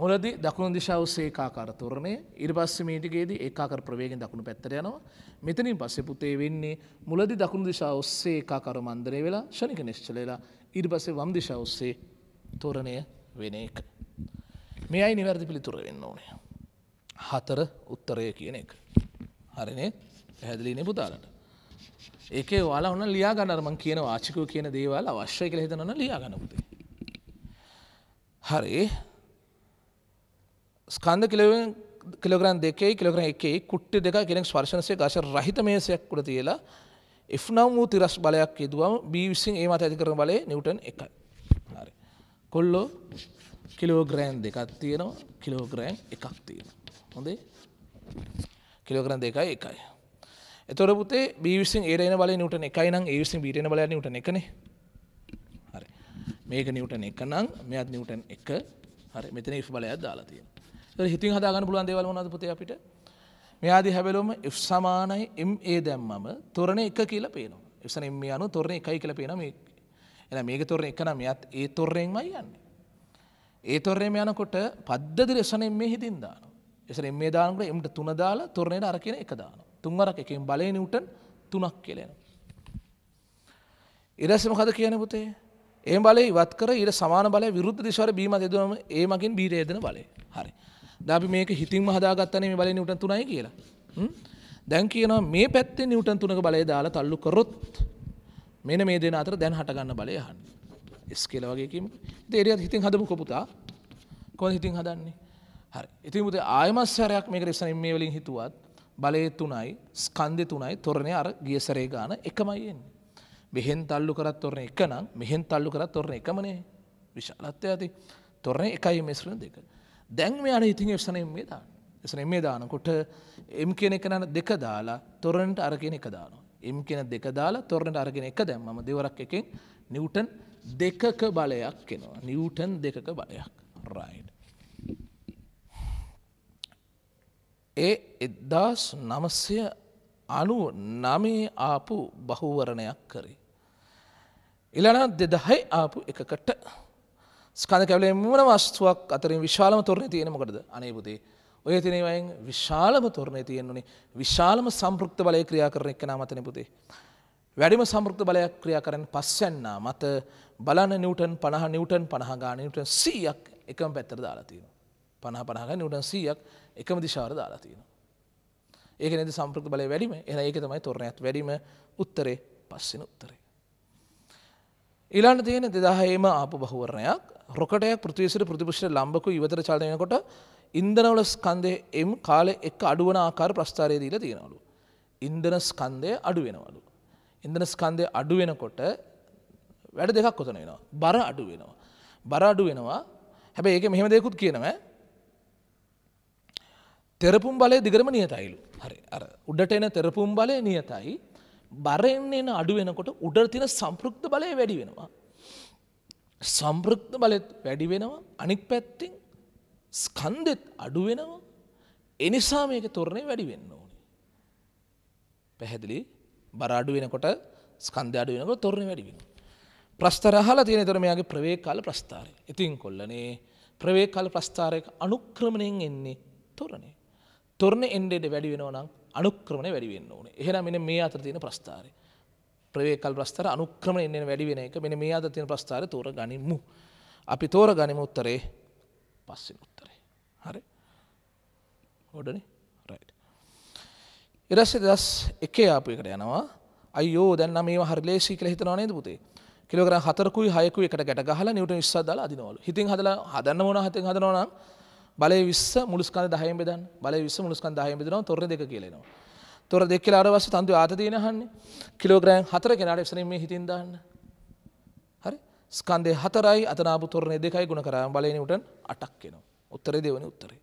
මුලද දකුණු දිශාව සේකාකාර තොරණය ඉරිබස්ස මීටිගේද ඒකාකර ප්‍රවේගෙන් දකුණු පැත්තර යනවා මෙතනින් පස්සෙ පුතේ වෙන්නේ මුලදි දකුණු දිශා ඔස්සේ ඒකාකර මන්දරය වෙලා ශනික නිශ්චලලා ඉරිබස්සේ වම් දිශා ඔස්සේ තොරණය වෙන එක. මේ අයි නිවැරදි පිළිතුර වෙන්න ඕනේ. හතර උත්තරය කියන එක. හරිනේ පැහැදිලිනේ පුතාලට. ඒකේ ඔයාලා ඔන්න ලියා ගන්න අර මං කියන වාචිකව කියන දේවල් අවශ්‍යයි කියලා හිතනවනම් ලියා ගන්න පුතේ. හරි ස්කන්ධ කිලෝවෙන් කිලෝග්‍රම් දෙකයි කිලෝග්‍රම් එකයි කුට්ටි දෙක කෙනෙක් ස්පර්ශනසේ ගාස රහිත මේසයක් උඩ තියලා F9 වූ තිරස් බලයක් යෙදුවම B විසින් ඒ මත ඇති කරන බලය නිව්ටන් 1යි. හරි. කොල්ලෝ කිලෝග්‍රෑම් දෙකක් තියෙනවා කිලෝග්‍රෑම් එකක් තියෙනවා. හොඳේ. කිලෝග්‍රෑම් දෙකයි එකයි. එතකොට පුතේ B විසින් ඒට එන බලය නිව්ටන් 1යි නම් A විසින් B ට එන බලය නිව්ටන් 1නේ. හරි. මේක නිව්ටන් 1 නම් මෙයත් නිව්ටන් 1. හරි. මෙතන if බලයක් දාලා තියෙනවා. හිතින් හදාගන්න පුළුවන් දේවල් මොනවද පුතේ අපිට? මෙයාදී හැබැලුම F සමානයි MA දැම්මම තොරණ 1 කියලා පේනවා. F සමාන MA අනු තොරණ 1යි කියලා පේනවා මේ. එහෙනම් මේකේ තොරණ 1 නම් මෙයත් ඒ තොරණෙන්මයි යන්නේ. ඒ තොරණෙම යනකොට පද්ධති රසණ MA හිතින් දානවා. එසර MA දානකොට M ට 3 දාලා තොරණයට අර කියන 1 දානවා. තුන් වරක් එකෙන් බලය නිව්ටන් 3ක් කියලා එනවා. ඊට පස්සේ මොකද කියන්නේ පුතේ? ඒ බලය ඉවත් කර ඊට සමාන බලය විරුද්ධ දිශාවට බීම දෙදුනම ඒ මගින් බීරය දෙන බලය. හරි. දැපි මේක හිතින් හදාගත්තන මේ බල නිවටන් තුනයි කියලා දැන් කියනවා මේ පැත්තේ නිවටන් තුනක බලය දාලා තල්ලු කරොත් මෙන මේ දෙන අතර දැන් හටගන්න බලය හන්න එස් කියල වගේකම දේරයත් හිතින් හදපු කොපුතා කො හිතින් හදන්නේ හරි ඉතින් මුද ආයමස්සරයක් මේක රෙසන මේ වලින් හිතුවත් බලය තුනයි ස්කන්දය තුනයි තොරණය අර ගියසරේ ගාන එකමයිෙන් බෙහෙන් තල්ලු කරත් තොරණ එක නම් මෙහෙන් තල්ලු කරත් තොරණ එකමනේ විශාලත්වය ඇති තොරණ එකයි මිශ්‍රණ දෙක දැන් මෙයාට ඉතින් එසනම් මේ දාන්න. එසනම් මේ දානකොට එම් කියන එක නන දෙක දාලා තොරණට අර කියන එක දානවා. එම් කියන දෙක දාලා තොරණට අරගෙන එක දැම්මම දෙවරක් එකෙන් නිව්ටන් දෙකක බලයක් එනවා. නිව්ටන් දෙකක බලයක්. රයිඩ්. ඒ එද්දාස් නමසය අනු නමේ ආපු බහුවරණයක් කරේ. ඉලනා දෙදහයි ආපු එකකට ස්කඳ කැවලේ මුණ වස්තුවක් අතරින් විශාලම තොරණය තියෙනමකටද අනේපුතේ ඔය තිනවයින් විශාලම තොරණය තියෙන්නුනේ විශාලම සම්පෘක්ත බලය ක්‍රියා කරන එක නාමතන පුතේ. වැඩිම සම්ෘක්ත බලයක් ක්‍රියා කරන පස්සැන්න මත බලන නිවටන් පනහ නිවටන් පනහගා නිවටන් සීයක් එකම පැත්තර දාලාතියෙන. පනහ පනහග නිවටන් සීයක් එකම දිශාර දාලාතියෙන. ඒක නද සම්පෘක්ත බලය වැඩිම එන ඒක තමයි තොරණයත් වැඩීම උත්තරේ පස්සෙන උත්තරේ. ඉලාන්න තියෙන දෙදාහේම ආපු බහුවරණයක් රොකටයක් පෘතිසිට ප්‍රතිපෂ්ට ලම්බකු ඉවතර චාලයනකොට ඉන්දනවල ස්කන්දය එම් කාලෙ එක් අඩුවන ආකාර ප්‍රස්ථාරය දීල තියෙනවලු. ඉන්දන ස්කන්දය අඩුවෙනවලු. ඉන්දන ස්කන්දය අඩුවෙනකොට වැඩ දෙකක් කොතන වෙනවා. බර අඩු වෙනවා. බර අඩු වෙනවා හැබැ ඒක මෙහෙම දෙකුත් කියනව තෙරපුම් බලය දිගරම නියතයිලු හරි අර උඩට එන තෙරපුම් බලය නියතයි බරෙන්න්න අඩුවෙනකොට උඩර තින සම්පෘක්ත බලය වැඩි වෙනවා සම්පෘක්්ධ බලෙත් වැඩි වෙනවා අනික් පැත්තිං ස්කන්දෙත් අඩු වෙනවා එනිසා මේක තොරණය වැඩි වෙන්න ඕනේ. පැහැදිලි බරාඩු වෙනකොට ස්කන්ධ අඩු වෙනකොට තොරණ වැඩි වෙන. ප්‍රස්තරහල තියෙන තොර මෙයාගේ ප්‍රවේ කාල ප්‍රස්ථාරය ඉතින් කොල්ලනේ ප්‍රවේ කාල ප්‍රස්ථාරයක අනුක්‍රමණයෙන් එන්නේ තොරණේ. තොරණ එන්ඩෙඩ වැඩි වෙනවනම් අනුක්‍රමණය වැඩි වෙන්න ඕනේ එහෙනම් මෙන්න මේ අතර තියෙන ප්‍රස්ථාරය. ප්‍රවේකල් ප්‍රස්ථාර අනුක්‍රමණය එන්න වැඩි වෙන එක මෙන්න මේ අද තියෙන ප්‍රස්ථාරය තෝරගනිමු. අපි තෝරගනිමු උත්තරේ පස්සේ උත්තරේ. හරි. හොඩනේ. රයිට්. ඊට පස්සේ දස් එකේ ආපු එකට යනවා. අයියෝ දැන් නම් මේවා හරි ලේසි කියලා හිතනවා නේද පුතේ? කිලෝග්‍රෑම් 4කුයි 6කුයි එකට ගැට ගහලා නිව්ටන් 20ක් දාලා අදිනවලු. හිතින් හදලා හදන්න මොනවා හිතින් හදනවා නම් බලය 20 මුළු ස්කන්ධ 10ෙන් බෙදන්න. බලය 20 මුළු ස්කන්ධ 10ෙන් බෙදනවා තොරණ දෙක කියලා එනවා. තොර දෙක්කල අරවස තන්තු ආතතියන හන්නේ කිලෝග්‍රෑන් හතර කෙනට එසන මේ හිතින් දන්න. හරි ස්කන්දේ හතරයි අතනාපු තොරණය දෙකයි ගුණ කරම් බලනට අටක් කෙන උත්තර දෙවන උත්තරේ.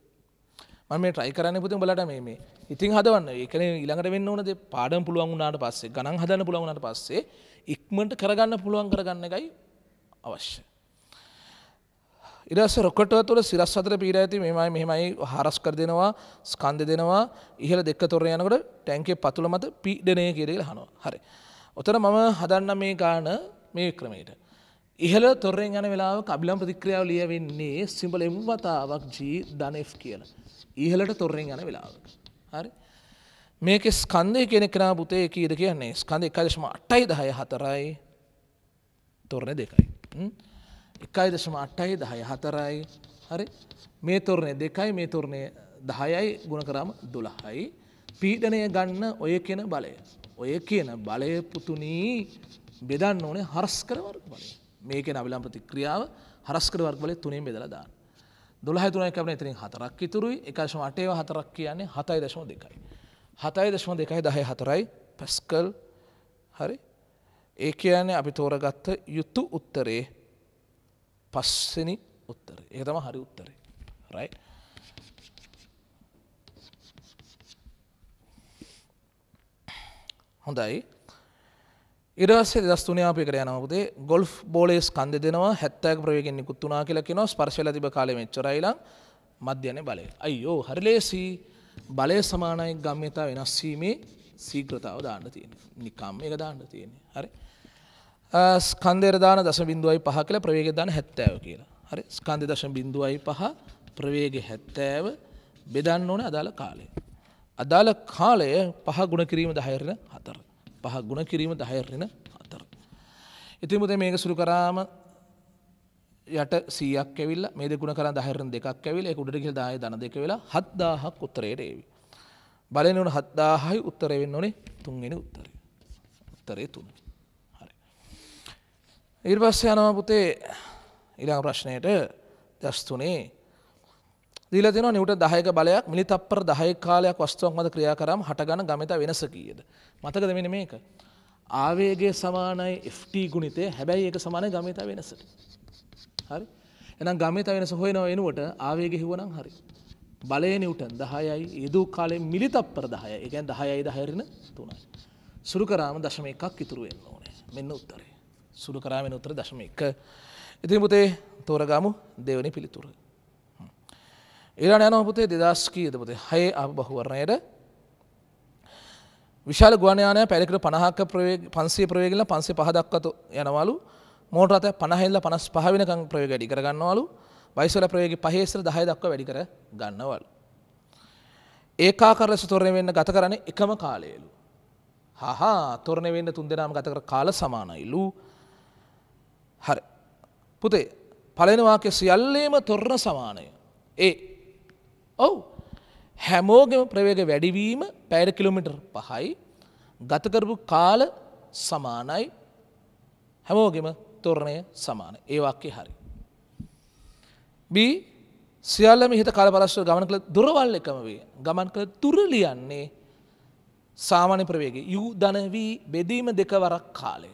මම ටයි කරන්න පුති බලට මේ ඉතින් හදවන්න ඒකන ඉළඟට වෙන්න ඕනද පාඩම් පුළුවන් වුණට පස්සේ ගනන් හදන්න පුළුවන්ට පස්සේ ඉක්මට කරගන්න පුළුවන් කරගන්න එකයි අවශ්‍ය. ඉරස රොකටව තුළ සිරස් අතර පීඩ ඇති මෙමයි මෙහෙමයි හරස් කර දෙනවා ස්කන්ද දෙනවා ඉහල දෙක්ක තොර යනකට ටැන්කේ පතුළ මත පීඩනය කිරෙල් හනවා හරි. ඔතන මම හදන්න මේ ගාන මේ ක්‍රමයට. ඉහල තොරෙන් යන වෙලාව කබිලම් ප්‍රතික්‍රියාව ලිය වෙන්නේ සිම්බල එම් වතාවක් ජී ධනෙෆ් කියල. ඉහලට තොරෙන් යන වෙලාවට. හරි. මේක ස්කන්දය කෙනෙක් කෙනා පුතේ කීද කියන්නේ ස්කන්ධ එකදශම අටයි දහය හතරයි තොරණ දෙකයි. එකයි දශම අට්ටයි දහය හතරයි හරි මේ තොරණය දෙකයි මේ තොරණය දහයයි ගුණ කරාම දුළහයි පීඩනය ගන්න ඔය කියන බලය. ඔය කියන බලය පුතුනී බෙදන්න ඕනේ හරස්කරවර්ග බලය මේකෙන අවිලම් ප්‍රතික්‍රියාව හරස්කරවර්ග බලය තුනින් බෙදලා දාන්න. දොළහ තුනයි කැබන ඉතිරින් හතරක් ඉතුරුයි එකශම අටේව හතරක් කියන්නේ හතයි දශම දෙකයි. හතයි දශම දෙකයි දහය හතරයි පැස්කල් හරි ඒ කියන්නේ අපි තෝරගත්ත යුතු උත්තරේ පස්සෙනි උත්තරේ. ඒක තමයි හරි උත්තරේ. right හොඳයි ඉරස්සේ දස් තුනය අපිකට යනමකදේ ගොල් බෝලේ ස්කන්ද දෙනවා හැත්තෑක් ප්‍රවේගෙන් නිකුත් වනා කියලා කියනවා ස්පර්ශල තිබ කාලෙ මෙච්චරයිලං මධ්‍යන බලය අයියෝ හරිලේසි බලය සමානයි ගම්්‍යතා වෙනස්වීමේ සීග්‍රතාව දාන්න තියෙන නිකම් එක දාන්න තියෙන හරි ස්කන්දරදාන දස බින්දුවයි පහ කළ ප්‍රවේග දාන හැත්තෑව කියලා හරි ස්කන්ධ දශ බින්දුවයි පහ ප්‍රවේග හැත්තෑව බෙදන්න ඕන අදාළ කාලය. අදාළ කාලය පහ ගුණ කිරීම දහයරෙන හතර. පහ ගුණ කිරීම දහයරෙන හතර. ඉතිමුද මේක සුළු කරාම යට සීයක් ඇවිල් මේ ගුණ කර දහරන දෙකක් ඇවිල උඩට කියල දාය දන දෙක වෙලා හත්දාහක් උත්තරයට ඒවි. බලනවන හත්දාහයි උත්තරවෙන්න ඕනේ තුන්ගෙන උත්තරය. උත්තරේ තුන්ට. ඉර්වස්ස යනම පුතේ ඉළඟ ප්‍රශ්නයට දස්තුනේ දීලතින නිවට දහයක බලයක් මිලි තප්පර දහය කාලයක් වස්තුවක් මද ක්‍රියා කරම් හටගන ගමත වෙනස කියද. මතක දෙමෙන මේක. ආවේගේ සමානයි FT ගුණිතේ හැබැයි ඒක සමානය ගමතා වෙනසට. හරි එනම් ගමත වෙනස හොය නව එනුවට ආවේග හිවනම් හරි. බලය නිවටන් දහයයි ඒදූ කාලේ මිලි තප්පර දහය එකන් දහයයි දහයරන තුනයි. සුරු කරාම දශම එකක් ඉතුරුවෙන්න ඕනේ මෙන්න උත්තරේ. සුළු කරාවෙන උත්තර දශම එක. ඉතින් පුතේ තෝරගාමු දෙවනි පිළිතුර. ඊළඟ යනවා පුතේ 2000 කීයද පුතේ 6 අපබහුවරණයට විශාල ගුවන් යානය පැලකට 50ක ප්‍රවේග 500 ප්‍රවේගෙල 505 දක්වා යනවලු මෝටර රථ 50 ඉඳලා 55 වෙනකන් ප්‍රවේග වැඩි කර ගන්නවලු වයිසල ප්‍රවේග 5 ඉස්සර 10 දක්වා වැඩි කර ගන්නවලු ඒකාකාර ලෙස තොරණය වෙන්න ගත කරන්නේ එකම කාලයලු හා තොරණය වෙන්න තුන් දෙනාම ගත කර කාල සමානයිලු හරි. පුතේ පලෙනවාක්‍ය සියල්ලේම තොරණ සමානය. ඒ ඔවු හැමෝගෙම ප්‍රවේග වැඩිවීම පැයට කිලමිටර් පහයි ගතකරපු කාල සමානයි හැමෝගෙම තොරණය සමාන ඒවාක්කේ හරි. B සියල්ලම හිත කාල පලස්ව ගමන කළ දුරවල් එකම වේ ගමන් කළ තුරලියන්නේ සාමාන්‍ය ප්‍රවේගේ යු දනවී බෙදීම දෙකවරක් කාලය.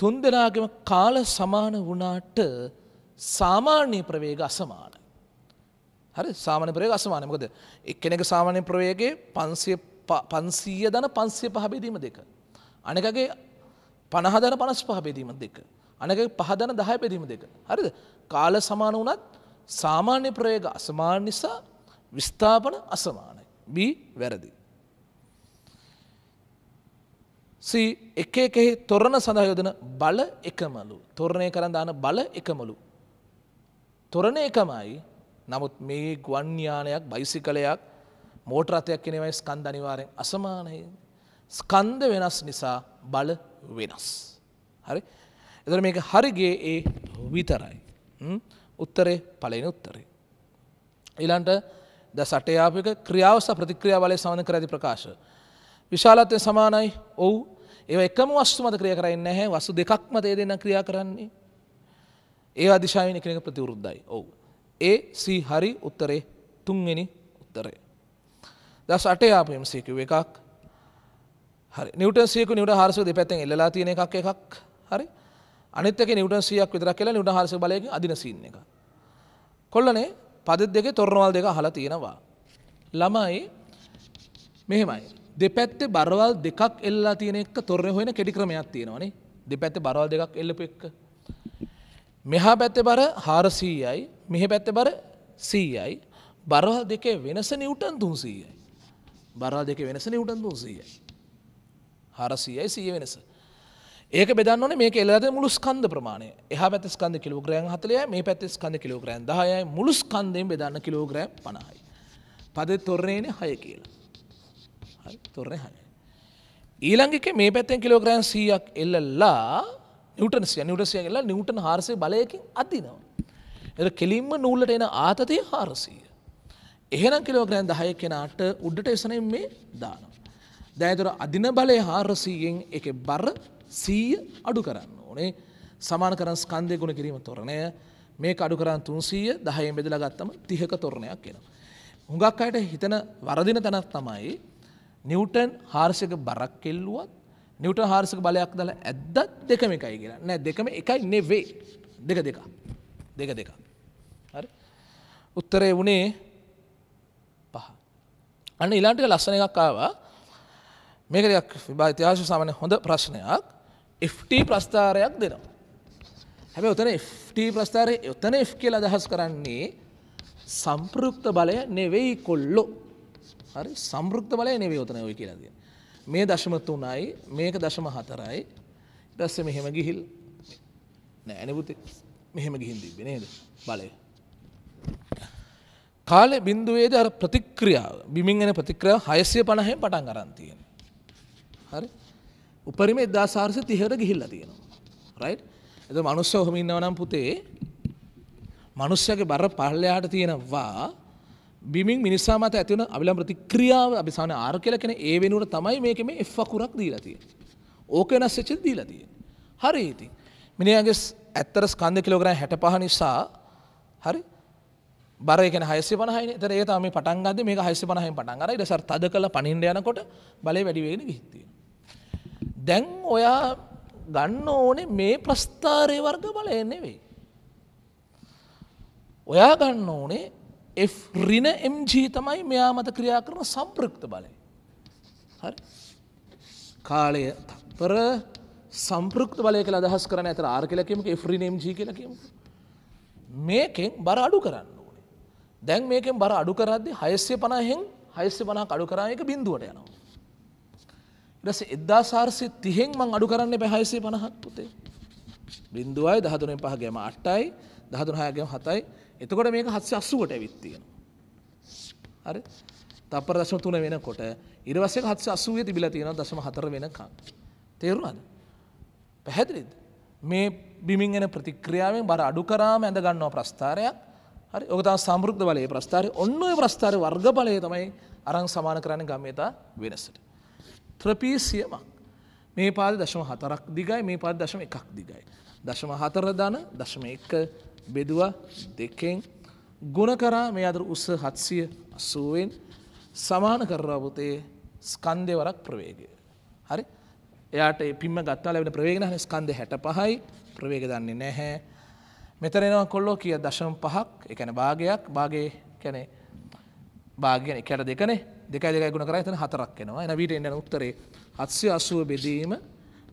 තුන් දෙනාගෙම කාල සමාන වුණාට සාමාන්‍ය ප්‍රවේග අසමාන. හරි සාමාන්‍ය ප්‍රවේග අසමාන. මොකද එක්කෙනෙක් සාමාන්‍ය ප්‍රවේගයේ 500 500 දන 505 බෙදීම දෙක. අනෙකගේ 50 දන 55 බෙදීම දෙක. අනෙකගේ 5 දන 10 බෙදීම දෙක. හරිද? කාල සමාන වුණත් සාමාන්‍ය ප්‍රවේග අසමාන නිසා විස්ථාපන අසමානයි. B වැරදි. සී එක එකෙහි තොරණ සඳහා යොදන බල එකමලු. තොරණය කරන් දාන බල එකමලු. තොරණ එකමයි නමුත් මේ ගුවන්්‍යානයක් බයිසිකලයක් මෝටරතයක් කෙනවයි ස්කන් අනිවාරයෙන් අසමානය. ස්කන්ද වෙනස් නිසා බල වෙනස්. හරි එතර මේක හරිගේ ඒ විතරයි. උත්තරේ පලන උත්තරේ. ඊලන්ට ද සටයාපික ක්‍රියාවස ප්‍රතික්‍රියාවලය සමන කරඇති ප්‍රකාශ. විශාලත්වය සමානයි ඔවු ඒ එකම වස්තු මත ක්‍රියා කරන්නේ නැහැ වස්තු දෙකක් මත ඒ දෙන්නම් ක්‍රියා කරන්නේ. ඒ අධිශායන එකිනෙක ප්‍රතිවිරුද්ධයි. ඔව්. ඒ සී හරි උත්තරේ තුන්වෙනි උත්තරේ. දස් 8 ආපු MCQ එකක්. හරි. නිව්ටන් සීක නිව්ටන් හාරසක දෙපැත්තෙන් එල්ලලා තියෙන එකක් එකක්. හරි. අනිත් එකේ නිව්ටන් 100ක් විතරක් කියලා නිව්ටන් හාරසක බලයෙන් අදින සීන් එක. කොල්ලනේ පද දෙකේ තොරණවල් දෙක අහලා තියෙනවා. ළමයි මෙහෙමයි. දෙපැත්තේ බරවල් දෙකක් එල්ලා තියෙන එක තොරණ හොයන කෙඩි ක්‍රමයක් තියෙනවනේ. දෙපැත්තේ බරවල් දෙකක් එල්ලපු එක. මෙහා පැත්තේ බර 400යි, මෙහි පැත්තේ බර 100යි. බරවල් දෙකේ වෙනස නිව්ටන් 300යි. බරවල් දෙකේ වෙනස නිව්ටන් 300යි. 400යි 100 වෙනස. ඒක බෙදන්න ඕනේ මේක එල්ලලා තියෙන මුළු ස්කන්ධ ප්‍රමාණය. එහා පැත්තේ ස්කන්ධ කිලෝග්‍රෑම් 40යි, මේ පැත්තේ ස්කන්ධ කිලෝග්‍රෑම් 10යි, මුළු ස්කන්ධයෙන් බෙදන්න කිලෝග්‍රෑම් 50යි. පදේ තොරණේනේ 6 කියලා. තොරණ ඊළංගික මේ පැත්තෙන් කිලෝග්‍රෑන් සීයක් එල්ලල්ලා නිවටන සිය නිවටසිය එල්ලා නිවටන් හාරසේ බලයකින් අතිනවා. එ කෙලින්ම නූල්ලට එන ආතතිය හාරසීය. එහෙනම් කිලෝග්‍රෑන් දහය කෙනාට උඩට එසනෙන් මේ දාන. දැතුර අධින බලය හාරසීයෙන් එක බර සීය අඩු කරන්න ඕනේ සමාන කරන් ස්කන්දය ගුණ කිරීම තොරණය මේ අඩු කරන් තුන්සීය දහයෙන් බෙදලා ගත්තම තිහක තොරණයක් කියෙන. හුඟක් අයට හිතන වරදින තැනක් තමයි නිවටන් හාර්සක බරක් කෙල්ලුවත් නිවට හාර්සක බලයක් දල ඇද්දත් දෙකම එකයි කියලා නෑ දෙකම එකයි නෙවේ දෙක දෙක දෙක දෙක උත්තරේ වනේ පහ අන්න ඉලාන්ටික ලස්සන එකක් ආවා මේක දෙයක් විභා ඉතිහාශ සමන හොඳ ප්‍රශ්නයක් FT ප්‍රස්ථාරයක් දෙනවා හැබැ උතන FT ප්‍රස්ථාරය උතන F කියල අදහස් කරන්නේ සම්පෘක්ත බලය නෙවෙයි කොල්ලෝ හරි සම්ෘක්ත බලය නෙවේ ඔතන ඔය කියලා තියෙන්නේ. මේ දශම 3යි මේක දශම 4යි. ඊට පස්සේ මෙහෙම ගිහිල් නෑ නේ පුතේ. මෙහෙම ගිහින් තිබ්බේ නේද? බලය. කාලේ බිඳුවේදී අර ප්‍රතික්‍රියාව බිමින් එන ප්‍රතික්‍රියාව 650න් පටන් ගන්න තියෙනවා. හරි? උපරිම 1430ට ගිහිල්ලා තියෙනවා. රයිට්? එතකොට මනුස්සය ඔහම ඉන්නවා නම් පුතේ මනුස්සයගේ බර පහළයට තියෙනවා බිමින් මිනිස්සා මත ඇතිවන අවිලම් ප්‍රතික්‍රියාව අභිසාන ආර කියල කෙන ඒ වෙනුවට තමයි මේක මේ එක්කුරක් දීලතිය. ඕක වෙනස් එච්ච දීලතිය. හරි ඉතින්. මිනිියගේ ඇත්තර ස්කන්ධ කිලෝග්‍රෑ හැට පහ නිසා හරි බරයක හයසි පනහහි තර ඒ තම පටන්ගද මේ හයිසි පනහහි පටන් අර ඉටසර තද කළ පනින්ඩ යනකොට බලය වැඩිවෙන ගිහිත්තිය. දැන් ඔයා ගන්න ඕනේ මේ ප්‍රස්ථාරය වර්ග බලයන්නේ වෙයි. ඔයා ගන්න ඕනේ F රින MG තමයි මෙයා මත ක්‍රියා කරන සම්පෘක්ත බලය. හරි කාලය තපර සම්පෘක්ත බලය කළ අදහස් කරන ඇත ආර්කලකමක F රින MG කියලකම. මේකෙන් බර අඩු කරන්න ඕනේ. දැන් මේකෙන් බර අඩු කරද්දි හයස්්‍ය පනහෙන් හයස්්‍ය පනා අඩු කරායක බින්දුවට යනවා. රස එද්දා සාර්සය තිහෙෙන් මං අඩු කරන්න පැහයිසේ පනහත් පුතේ. බින්දුවයි දහතුනෙන් පහ ගැම අට්ටයි දහතුන හයගම හතයි එතකොට මේක හත්සේ අස්සුවට ඇවිත්තියෙන. හරි තපර දශම තුන වෙනකොට ඉරවසය හත්ස අසුවේ තිබිල තියෙන දශම හතර වෙනකා. තේරුවාද. පැහැදිලිද. මේ බිමින් එන ප්‍රතික්‍රියාවෙන් බර අඩු කරාම ඇඳ ගන්නවා ප්‍රස්ථාරයක් හරි ඔකතා සම්ෘද්ධ බලය ප්‍රස්ථාරය ඔන්න ප්‍රස්ථාර වර්ග බලය තමයි අරං සමාන කරන්න ගම්මතා වෙනසට. ත්‍රපී සියමක් මේ පාද දශම හතරක් දිගයි මේ පාද දශම එකක් දිගයි. දශම හතර දන දශම එක බෙදවා දෙකෙන් ගුණ කරා මේ අදර උස හත්සිය අසුවෙන් සමාන කරා පුතේ ස්කන්දෙවරක් ප්‍රවේගය. හරි එයාට පිම ගත්තා ලැබෙන ප්‍රවේගෙන ස්කන්ද හැට පහයි ප්‍රවේග දන්නේ නැහැ. මෙතරෙනවා කොල්ලෝ කිය දශම පහක් එකන භාගයක් භාගේ කැනේ භාගන කැට දෙකනේ දෙක දෙක ගුණ කර තන හතරක් එෙනවා එන විට එන්න උත්තරේ හත්සය අසුව බෙදීම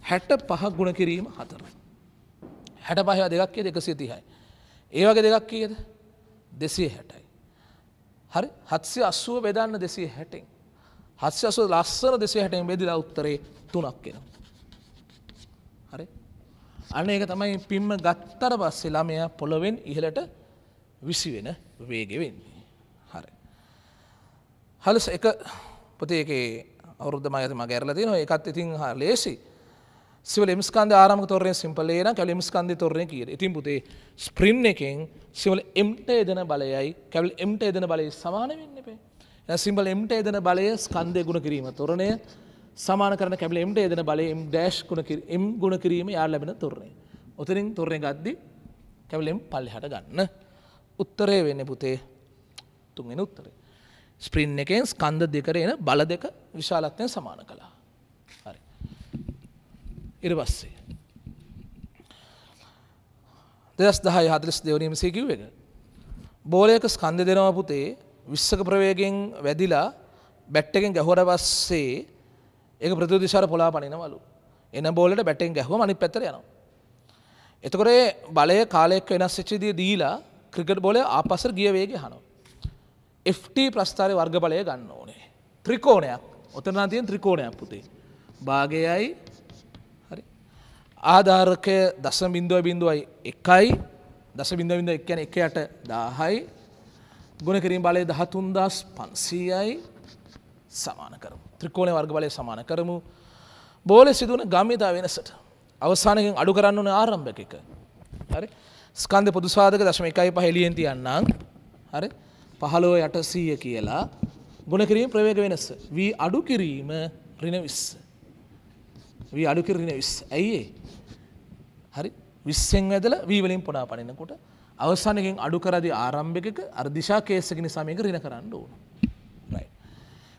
හැට පහ ගුණ කිරීම හතර. හැට පහ දෙගක්ය දෙක සිතිහයි. ඒ වගේ දෙකක් කියද දෙසේ හැටයි. හරි හත්සේ අස්සුව බෙදන්න දෙසේ හැටෙන්. හත්සේ අසු ලස්සන දෙසේ හැටෙන් බෙදිලා උත්තරේ තුනක් කෙනවා. හරි අන ඒක තමයි පින්ම ගත්තර පස්සේ ළමය පොළොවෙන් ඉහලට විසි වෙන වේගෙවෙන්නේ. හරි. හලස එක පොතේ අවුරුද්ධ මයත මගැරල තියනවා එකත් ඉතින් හා ලේසි සිවල එම්ස්කන්ද ආරම තොරය සිම්පලේන කැල එම්ස්කන්ද තොරණය කිය ඉතින් පුතේ ස්ප්‍රිම් එකෙන් සිවල එම්ට එදන බලයයි කැවල් එම්ට එදන බලය සමාන වෙන්න පේ සිම්බල එම්ට එදන බලය ස්කන්දය ගුණ කිරීම තොරණය සමාන කරන කැබල එම්ට එදන බලය එම් ඩෑශ් ගුණ එම් ගුණ කිරීම යා ලැබෙන තොරණය ඔතරින් තොරණය ගද්දි කැවලෙම් පල්ලෙහට ගන්න උත්තරය වෙන්න පුතේ තුන්ගෙන උත්තරේ ස්ප්‍රින් එකෙන් ස්කන්ද දෙකර එන බල දෙක විශාලත්වය සමාන කලා හරි ඉරවස්සේ. දෙස් දහයි හදලිස් දෙවනීමසේ කිව් එක. බෝලයක ස්කන්ධ දෙනව පුතේ විශ්සක ප්‍රවේගෙන් වැදිලා බැට්ටකෙන් ගැහොර වස්සේ ඒක ප්‍රතිදිශාර පොලා පනිනවලු. එන බෝලට බැටෙන් ගැහුව අනිත් පැත්තර යනවා. එතකොරේ බලය කාලෙක් වෙනස් සිච්චිදිය දීලා ක්‍රිකට් බෝලය ආපසර ගිය වේග හනවා. FT ප්‍රස්ථාරය වර්ග බලය ගන්න ඕනේ. ත්‍රිකෝණයක් ඔතනා තියෙන් ත්‍රිකෝණයක් පුතේ. භාගයයි ආධාරකය දස බින්දුව බින්දුවයි එකයි දස බිඳ විඳ එක්කැන එක යට දාහයි ගුණ කිරින් බලය දහතුන්දස් පන්සීයයි සමාන කරමු. ත්‍රිකෝණය වර්ග බලය සමාන කරමු. බෝල සිදුවන ගමිතා වෙනසට. අවසානකින් අඩු කරන්න වන ආරම්භක එක. හරි ස්කන්ධ පොදුසාධක දශම එකයි පහෙලියෙන් තියන්නම් හරි පහළොව යටසීය කියලා ගුණ කිරීම ප්‍රවේග වෙනස. වී අඩු කිරීම රිනවිස්ස. වී අඩු කරන විස් ඇයිඒ හරි විස්සෙන් ඇදල වීවලින් පොඩා පනිනකොට අවසානකින් අඩු කරදි ආරම්භික අර්දිශා කේසගෙන සමයක රින කරන්න ඕන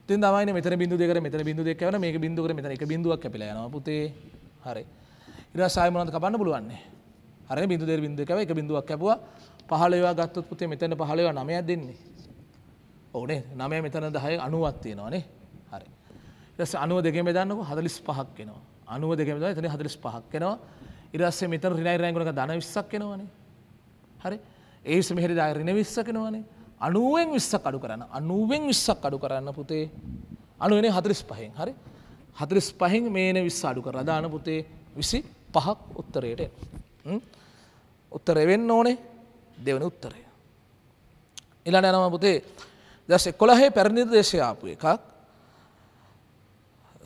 ති දමයි මෙත බිදු දෙක මෙත බිදු දෙකවන මේ බිදුර මෙත එක බිදුවක් පිලන පුතේ හරි ඉරා සායමනත කපන්න පුළුවන්නේ හර බිදු දෙර බිදුකව එක බිදුවක් කැපුවා පහලවා ගත්තොත් පුතේ මෙතන පහලවා නමය දෙන්නේ ඕනේ නමය මෙතන දහය අනුවත්තිය නවානේ හරි ලෙස අනුව දෙගේ දන්නක හදලිස් පහක් කෙනවා අනුව දෙකම තමයි එතන 45ක් එනවා. ඊට පස්සේ මෙතන ඍණයි ඍණයි ගුණක ධන 20ක් එනවනේ. හරි. ඒ විස මෙහෙරි දා ඍණ 20ක් එනවනේ. 90ෙන් 20ක් අඩු කරන්න. 90ෙන් 20ක් අඩු කරන්න පුතේ. 90නේ 45න්. හරි. 45න් මේන 20 අඩු කරලා දාන පුතේ 25ක් උත්තරයට එන. උත්තරේ වෙන්න ඕනේ දෙවෙනි උත්තරය. ඊළඟ යනවා පුතේ දැස් 11 පැරණි දේශය ආපු එකක්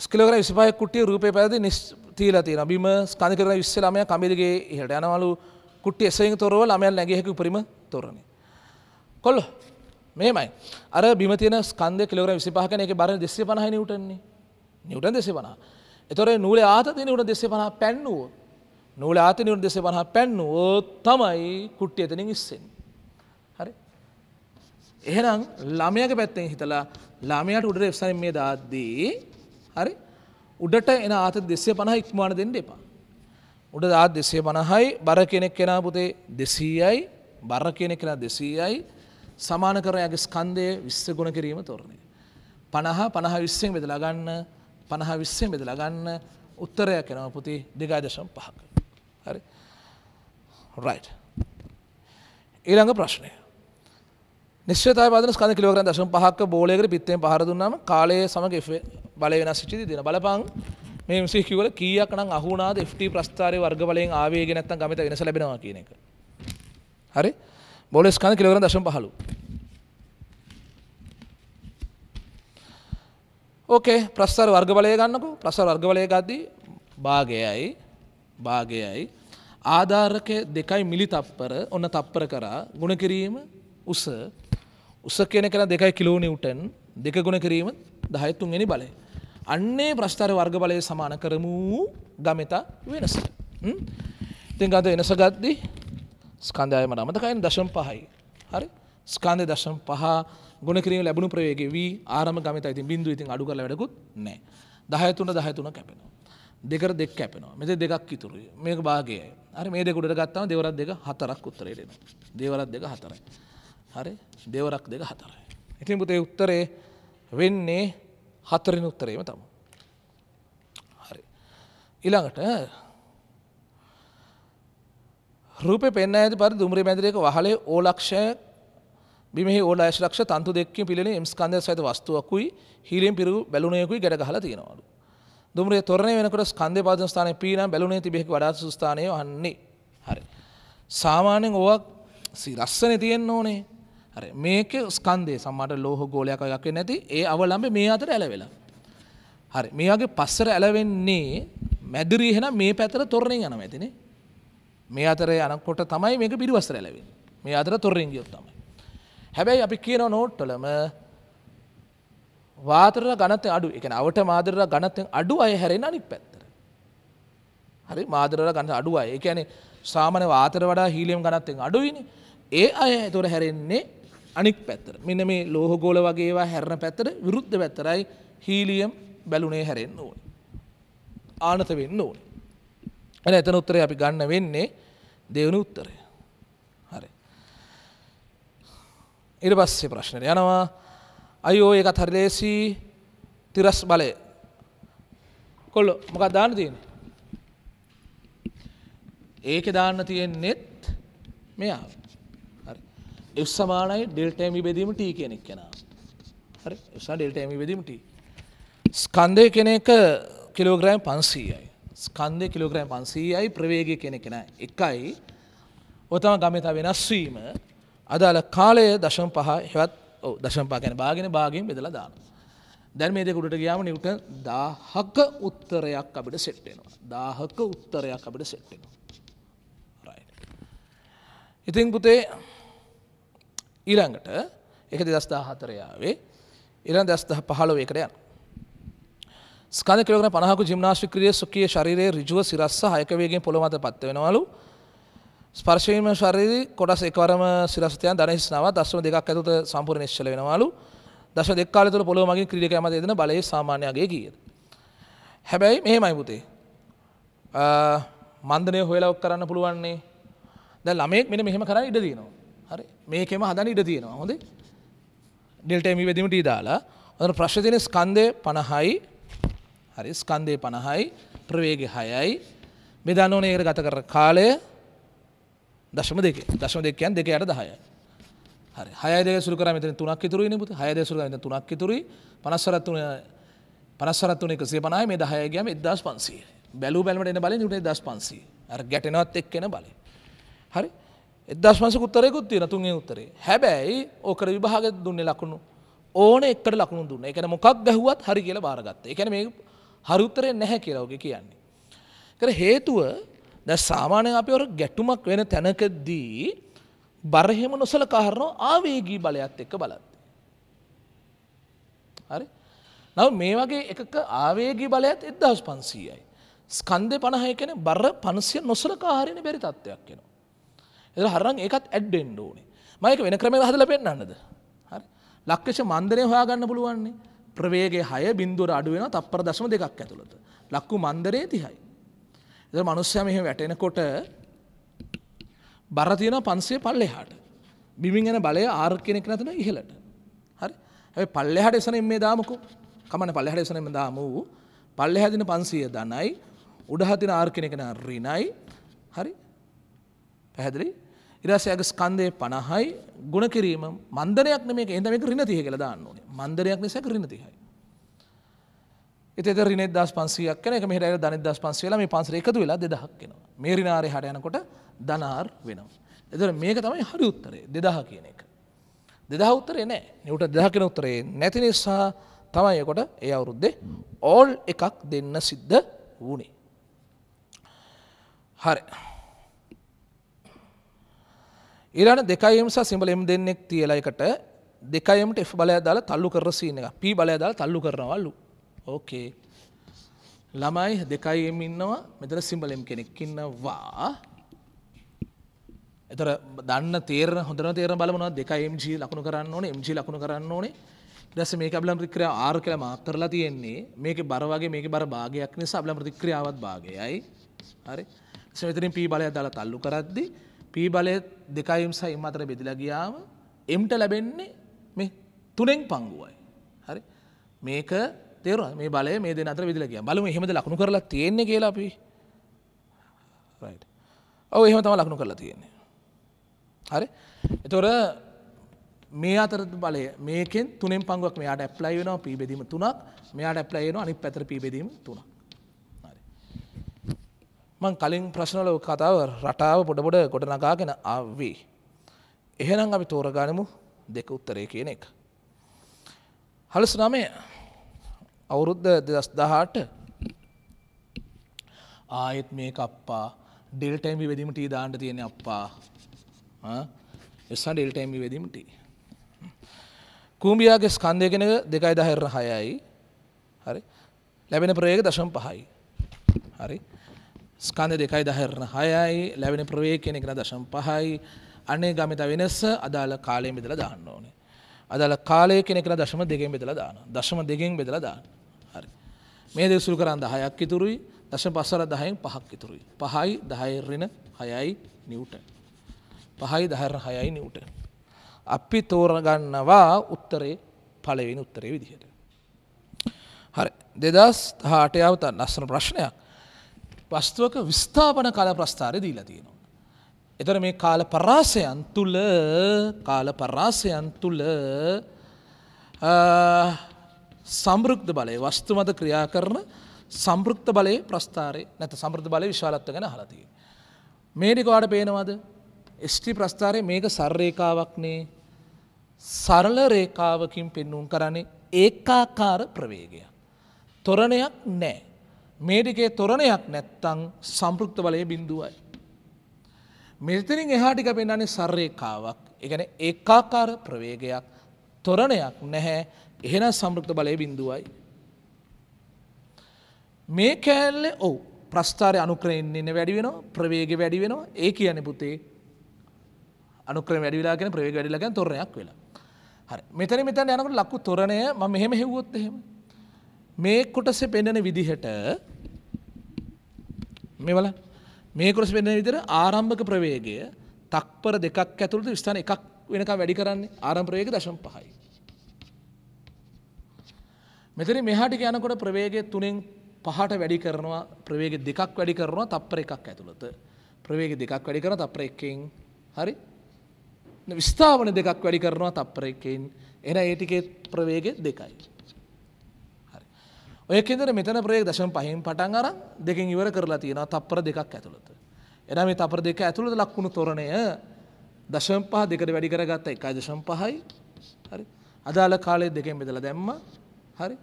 ස්කලෝගර විසිපය කුටිය රූපය පැදි නිස්තීල තියෙන බිම ස්කන්ධකර විස්සලමය කමිරිගේ ඉහට යනවලු කුට්ටි එසයෙන් තොරව ළමයන් නැගෙහෙකු උපරිම තොරණි. කොල්ල මේමයි අර බිම තියෙන ස්කන්ධය කිලෝග්‍රෑම් 25 කෙනෙක් බර 250යි නිව්ටන්නේ. නිව්ටන් 250. ඒතොර නූලේ ආත තියෙන නිව්ටන් 250 පැන්නුව. නූලේ ආත නිව්ටන් 250 පැන්නුව තමයි කුට්ටිය එතනින් ඉස්සෙන්නේ. හරි. එහෙනම් ළමයාගේ පැත්තෙන් හිතලා ළමයාට උඩට F සයින් මේ දාද්දී හරි උඩට එන ආත දෙසේ පනහ ඉක්මවාන දෙන්න එපා. උඩ ආත් දෙසේ පනහයි බර කෙනෙක් කෙනා පුතේ දෙසීයයි බර කෙනෙක් කෙනා දෙසීයයි සමාන කරයගේ ස්කන්දය විස්ස ගුණ කිරීම තොරණය. පණහ පණහ විස්සෙන් බෙද ලගන්න පණහ විස්සෙන් බෙද ලගන්න උත්තරයක් කෙනව පුති දෙගාදශම් පහක. හරි. රයි්. ඊළඟ ප්‍රශ්නය. නිශ්්‍යතය පදන ස්කඳ කිලෝග්‍රම් දශම පහක්ක බෝලයකට පිත්තෙන් පහර දුන්නම කාලය සමග එෆ් බලය වෙනස් සිච්චි දෙන බලපං මේ සිහිවල කීයක් නම් අහුණාද FT ප්‍රස්ථාරයේ වර්ග බලයෙන් ආවේගය නැත්නම් ගමිත වෙනස ලැබෙනවා කියන එක. හරි? බෝලේ ස්කන්ධ කිලෝග්‍රෑම් 0.15. ඕකේ ප්‍රස්ථාර වර්ග බලය ගන්නකෝ. ප්‍රස්ථාර වර්ග බලය ගද්දී භාගයයි භාගයයි ආධාරක 2 මිලි තප්පර ඔන්න තප්පර කරා ගුණ කිරීම උස උස කියන කන දෙකයි කිලෝ නිවටන් දෙක ගුණ කිරීම දහයත්තුන්ගනි බලය. අන්නේ ප්‍රස්ථාර වර්ග බලය සමාන කරමූ ගමතා වෙනසට. තින් අද එනස ගත්දී ස්කන්ධයම නමතකයින් දශම් පහයි. හරි ස්කන්ධය දශම් පහ ගුණ කිරීම ලැබුණු ප්‍රවේග වී ආරම ගමත ඉතින් බිඳු ඉතින් අඩු කර වැඩකුත් නෑ. දහයතුන දහයතුන කැපෙනවා. දෙකර දෙක් කැපෙනවා මෙත දෙකක් ඉතුරුයි මේක භාගයයි අර මේ දෙකුට ගත්තම දෙවරත් දෙක හතරක් උත්තරයට එන. දෙවරත් දෙක හතරයි. හරි දෙවරක් දෙක හතර. ඉතින් පුතේ උත්තරේ වෙන්නේ හතරින් උත්තරේම තම. හරි. ඉළඟට රූපය පෙන්න ඇති පරි දුම්රේ මැදිරයක වහලේ ඕලක්ෂය බිමෙහි ඕලෑශ්ලක්ෂ තන්තු දෙක්කින් පිළෙන එම්ස්කන්දය සඇත වස්තුවකුයි හිරෙන් පිරු බැලුණයකුයි ගැඩ හලා තියෙනවලු. දුම්රේ තොරණය වෙනකට ස්කන්ධය පාදස්ථානය පීන බැලුණේ තිබෙහි වඩාත් සුස්ථානය වන්නේ හරි. සාමාන්‍යෙන් ඕවක් ලස්සන තියෙන්න ඕනේ මේක ස්කන්දේ සමට ලෝහ ගෝලයක් එකක් නැති ඒ අවලම්බ මේ අතර ඇලවෙලා. හරි මේගේ පස්සර ඇලවෙන්නේ මැදිරීහෙන මේ පැතර තොරණින් යන ඇතිනේ මේ අතර යනකොට තමයි මේක පිරිවස්සර ඇලවෙන් මේ අතර තොරරින් ගියොත් තමයි. හැබැයි අපි කියන නෝට්ටලම වාතර ගනත අඩු එක අවට මාදර ගනතෙන් අඩු අය හැරෙන අනික් පැත්තර. හරි මාදර ගන්න අඩු අය එකැනෙ සාමන වාතර වඩා හීලියම් ගනත්තෙන් අඩුයිනි ඒ අය තොර හැරෙන්නේ අනික් පැත්තර මෙන මේ ලෝහගෝල වගේවා හැරණ පැත්තර විරුද්ධ පැත්තරයි හීලියම් බැලුනේ හැරෙන්න්න ඕන. ආනත වෙන්න ඕන. ඇන එතන උත්තරේ අපි ගන්න වෙන්නේ දෙවනු උත්තරය. හරි. ඉර පස්සේ ප්‍රශ්නයට යනවා අයෝ එක හරිලේසි තිරස් බලය කොල්ල මොකක් දාන්න තියෙන ඒක දාන්න තියෙන්නෙත් මෙයා එක් සමානයි ඩෙල්ටම බෙදීම ටී කෙනෙක් කෙනා හරි එසා ඩෙල්ටම බෙදීමට ස්කන්දය කෙනෙක කිලෝග්‍රෑම් පන්සීයයි ස්කන්දය කිලෝග්‍රෑම් පන්සීයයි ප්‍රවේගය කෙනෙ කෙන එකයි ඔතම ගමතා වෙනස්වීම අදාළ කාලය දශම් පහ හෙවත් දශම්පා ගැන බාගෙන බාගෙන් බෙදලා දාන දැන් මේ දෙකුට ගියාම නිවට දාහක උත්තරයක් අපිට සෙට්ටෙනවා දාහක උත්තරයක් අපිට සෙට්ටෙනවා ඉතින් පුතේ ඊළඟට එක දෙදස්දා හතරයාවේ ඉරන් දස්දහ පහළව එකට යන. ස්කන කරන පනහකු ජිම්නාශික්‍රිය සුකිය ශරීරයේ රිජුව සිරස්ස හයකවේගෙන් පොළොමත පත්ව වෙනවලු ස්පර්ශයීම ශරීරි කොටස් එකවරම සිරස්තයන් දනහිස් නවා දස්ම දෙකක් ඇතුත සම්පූර් නිශ්ල වෙනවාලු දශ දෙක්කාල තුළ පොළො මගින් ක්‍රික ඇම දෙදන බලය සාමාන්‍යගේ ගිය. හැබැයි මෙහෙමයි පුතේ. මන්දනය හොයලවක් කරන්න පුළුවන්නේ ද ළමෙක් මෙ මෙහෙම කර ඉඩ දීනවා. හරි මේකෙම හදන ඉඩ තියෙනවා හොඳ ඩෙල්ටම e වැදිමට දාලා ඔන ප්‍රශ්තින ස්කන්දය පණහයි හරි ස්කන්දය පණහයි ප්‍රවේග හයයි මෙදන්න ඕන ඒකට ගත කර කාලය දශම දෙක දශම දෙකයන් දෙක අයට දහය හරි හයද සුර කර මෙතන තුනක් ඉතුරයි නිපුත හයද සුර මෙතන තුනක් ඉතුරයි පනස්සරත් තුන පනස්සරත් තුන එකසිය පණහයි මේ දහය ගියම 1500 බැලූ බැලමට එන බලෙන් උනේ 1500 අර ගැටෙනවත් එක්ක එන බලේ හරි එදශමස උත්තරයකුත් තියෙන තුන්ගේ උත්තරේ හැබැයි ඕකර විභාග දුන්නේ ලකුණු ඕන එකට ලකුණු දුන්න එකන මොකක් ගැහුවත් හරි කියලා බාරගත්ත එකන මේ හරිඋත්තරය නැහැ කියලාවගේ කියන්නේ. කර හේතුව ද සාමානය අපි ඔර ගැටුමක් වෙන තැනකදී බරහෙම නොසල කාරණෝ ආවේගී බලයත් එක්ක බලත්. හරි නව මේ වගේ එකක ආවේගී බලයත් එදදහස් පන්සීයයි. ස්කන්දය පණහය කෙන බර පනසිය නොසල කාහරණ බැරි තත්ත්වයක් කෙන. එ හරන් එකත් ඇඩ්ඩෙන්ඩ ඕනේ මයක වෙන ක්‍රම හදල පෙන්න්නද හරි ලක්කෂ මන්දනය හොයාගන්න පුළුවන්නේ ප්‍රවේගේ හය බින්දුවර අඩුවෙන තප්පර දශම දෙකක් ඇතුළත ලක්කු මන්දරේ තිහයි. එ මනුස්්‍ය මෙහ වැටෙනකොට බරතියන පන්සේ පල්ලෙ හාට බිමින් එන බලය ආර් කෙනෙක් නැතින ඉහලට හරි ඇ පල්ලෙ හට එසන මේ දාමකු කමන පල්ලෙහට එසනම දාම වූ පල්ලෙ හැදින පන්සිය දනයි උඩහතින ආර් කෙනෙකෙන රිනයි හරි පැහැදිලි ඉරසයගේ ස්කන්දය පණහයි ගුණ කිරීම මන්දරයක් නෙ මේක එඳම එක රිනතිය කියලා දාන්න ඕනේ මන්දරයක් නිසැක රිනතිහයි. එත රින දස් පන්සියක් කන මෙහට දනි දස් පන්සේල මේ පන්සර එකතු වෙලා දෙදහක් කෙනවා මේරිනාරය හට යනකොට දනාර් වෙනවා. එතර මේක තමයි හරි උත්තරේ දෙදහ කියන එක. දෙදහ උත්තරේ නෑ නිවට දෙදහකෙන උත්තරේ නැති නිසා තමයිකොට ඒ අවුරුද්දේ ඕල් එකක් දෙන්න සිද්ධ වනේ. හරි. ඊළඟ 2m සහ සිම්බල m දෙන්නෙක් තියලා එකට 2mට f බලය දාලා තල්ලු කරන සීන් එක. p බලය දාලා තල්ලු කරනවලු. ඕකේ. ළමයි 2m ඉන්නවා. මෙතන සිම්බල m කෙනෙක් ඉන්නවා. එතර දන්න තේර හොඳන තේර බලමනවා දෙක MG ලකුණු කරන්න ඕනේ MG ලකුණු කරන්න ඕනේ ඊටස් මේක අබලම් ප්‍රතික්‍රියාව R කියලා මාක් කරලා තියෙන්නේ මේකේ බර වගේ මේකේ බර භාගයක් නිසා අබලම් ප්‍රතික්‍රියාවත් භාගයයි හරි ඊටස් මෙතනින් P බලය දාලා තල්ලු කරද්දී පී බලය දෙකයිම් සයිම් අතර බෙදිලා ගියාම එම්ට ලැබෙන්නේ මේ තුනෙන් පංගුවයි. හරි මේක තේර මේ බලය මේ දෙනතර විදිලා ගියා බලමු එහෙමද ලකුණු කරලා තියෙන්නේ කියලා අපි රයිට් ඔව් එහෙම තමයි ලකුණු කරලා තියෙන්නේ හරි එතකොට මේ අතර බලය මේකෙන් තුනෙන් පංගුවක් මෙයාට ඇප්ලයි වෙනවා p බෙදීම 3ක් මෙයාට ඇප්ලයි වෙනවා අනිත් පැතර p බෙදීම 3ක් මං කලින් ප්‍රශ්නල කතාව රටාව පොඩපොඩ ගොඩ නගාගෙන ආවේ. එහෙනම් අපි තෝරගනිමු දෙක උත්තරය කියන එක. හලස් නමය අවුරුද්ධ දෙදස් දහට ආයෙත් මේ අප්පා ඩෙල්ටයිම්ි වෙදිමට දාන්න තියෙන අප්පා එසා ඩෙල්ටයිම්ි වෙදිමට. කූම්බියයාගේ ස්කන්දය කෙනක දෙකයි දහෙර හයයි හරි ලැබෙන ප්‍රයේක දශම් පහයි හරි ස්කන්ධ දෙකයි දහරණ හයයි ලැබෙන ප්‍රවේ කෙනෙක් දශම් පහයි අනේ ගමිත වෙනස්ස අදාළ කාලය බෙදල දාන්න ඕනේ. අදාළ කාලය කෙනෙකර දශම දෙකෙන් බෙදල දාන දශම දෙකෙන් බෙදල දාන්න හරි. මේ දෙසුල් කරන්න හයක් ඉතුරුයි දශ පසර දහයෙන් පහක් ඉතුරුයි. පහයි දහයරෙන හයයි නිව්ට. පහයි දහර හයයි නිව්ට. අපි තෝරගන්නවා උත්තරේ පලවෙනි උත්තරේ විදිහට. හරි දෙදස් හාටයාවතන් අස්සන ප්‍රශ්නයක් වස්තුවක විස්ථාපන කාල ප්‍රස්ථාරය දීලා තියෙනවා. එතර මේ කාල පරාසයන් තුළ කාල පරාසයන් තුළ සම්ෘක්ධ බලය වස්තු මත ක්‍රියා කරන සම්ෘක්ත බලය ප්‍රස්ථාරය නැත සම්ෘධ බලය විශාලත්ව ගැන හලතිය. මේඩිකවාට පේනවද ස්ටි ප්‍රස්ථාරය මේක සර්රේකාවක්නේ සරල රේකාවකින් පෙන්නුම් කරන්නේ ඒකාකාර ප්‍රවේගයක්. තොරණයක් නෑ මේටිකේ තොරණයක් නැත්තං සම්පෘක්ත බලය බිඳුවයි. මෙතනින් එහාටික පෙන්න්නේ සර්රේකාවක් එකන ඒකාකාර ප්‍රවේගයක් තොරණයක් නැහැ එහෙන සම්පෘක්ත බලය බිඳුවයි. මේ කෑල්ලෙ ඔවු ප්‍රස්ථාරය අනුක්‍රයන්නන්න වැඩි වෙන ප්‍රවේග වැඩි වෙනවා ඒ කියන පුතේ අනුක්‍ර වැඩිලාගෙන ප්‍රවේග වැඩිලගෙන තොරණයක් වෙලා. හරි මෙතන මෙතන යනකට ලක්කු තොරණය ම මෙහෙම හෙව්වොත් එහෙම මේ කොටස පෙන්නන විදිහට මේ බල මේ කොටස පෙන්නන විදිහට ආරම්භක ප්‍රවේගය තක්පර දෙකක් ඇතුළත ස්ථාන එකක් වෙනකම් වැඩි කරන්නේ ආරම්භ ප්‍රවේගය 0.5යි. මෙතන මෙහාට යනකොට ප්‍රවේගය 3න් 5ට වැඩි කරනවා ප්‍රවේගය දෙකක් වැඩි කරනවා තප්පර එකක් ඇතුළත. ප්‍රවේගය දෙකක් වැඩි කරනවා තප්පර එකකින්. හරි? විස්ථාපන දෙකක් වැඩි කරනවා තප්පර එකකින්. එහෙනම් ඒ ටිකේ ප්‍රවේගය දෙකයි. ඔය කෙදර මෙතන ප්‍රේක් දශම් පහින් පටන් අරන් දෙකින් ඉවර කරලා තියෙනවා තප්පර දෙකක් ඇතුළත. එනම් මේ තප්පර දෙක ඇතුළත ලක්කුණු තොරණය දශම් පහ දෙකට වැඩි කරගත්ත එකයි දශම් පහයි හරි අදාළ කාලේ දෙකෙන් බෙදලා දැම්ම හරි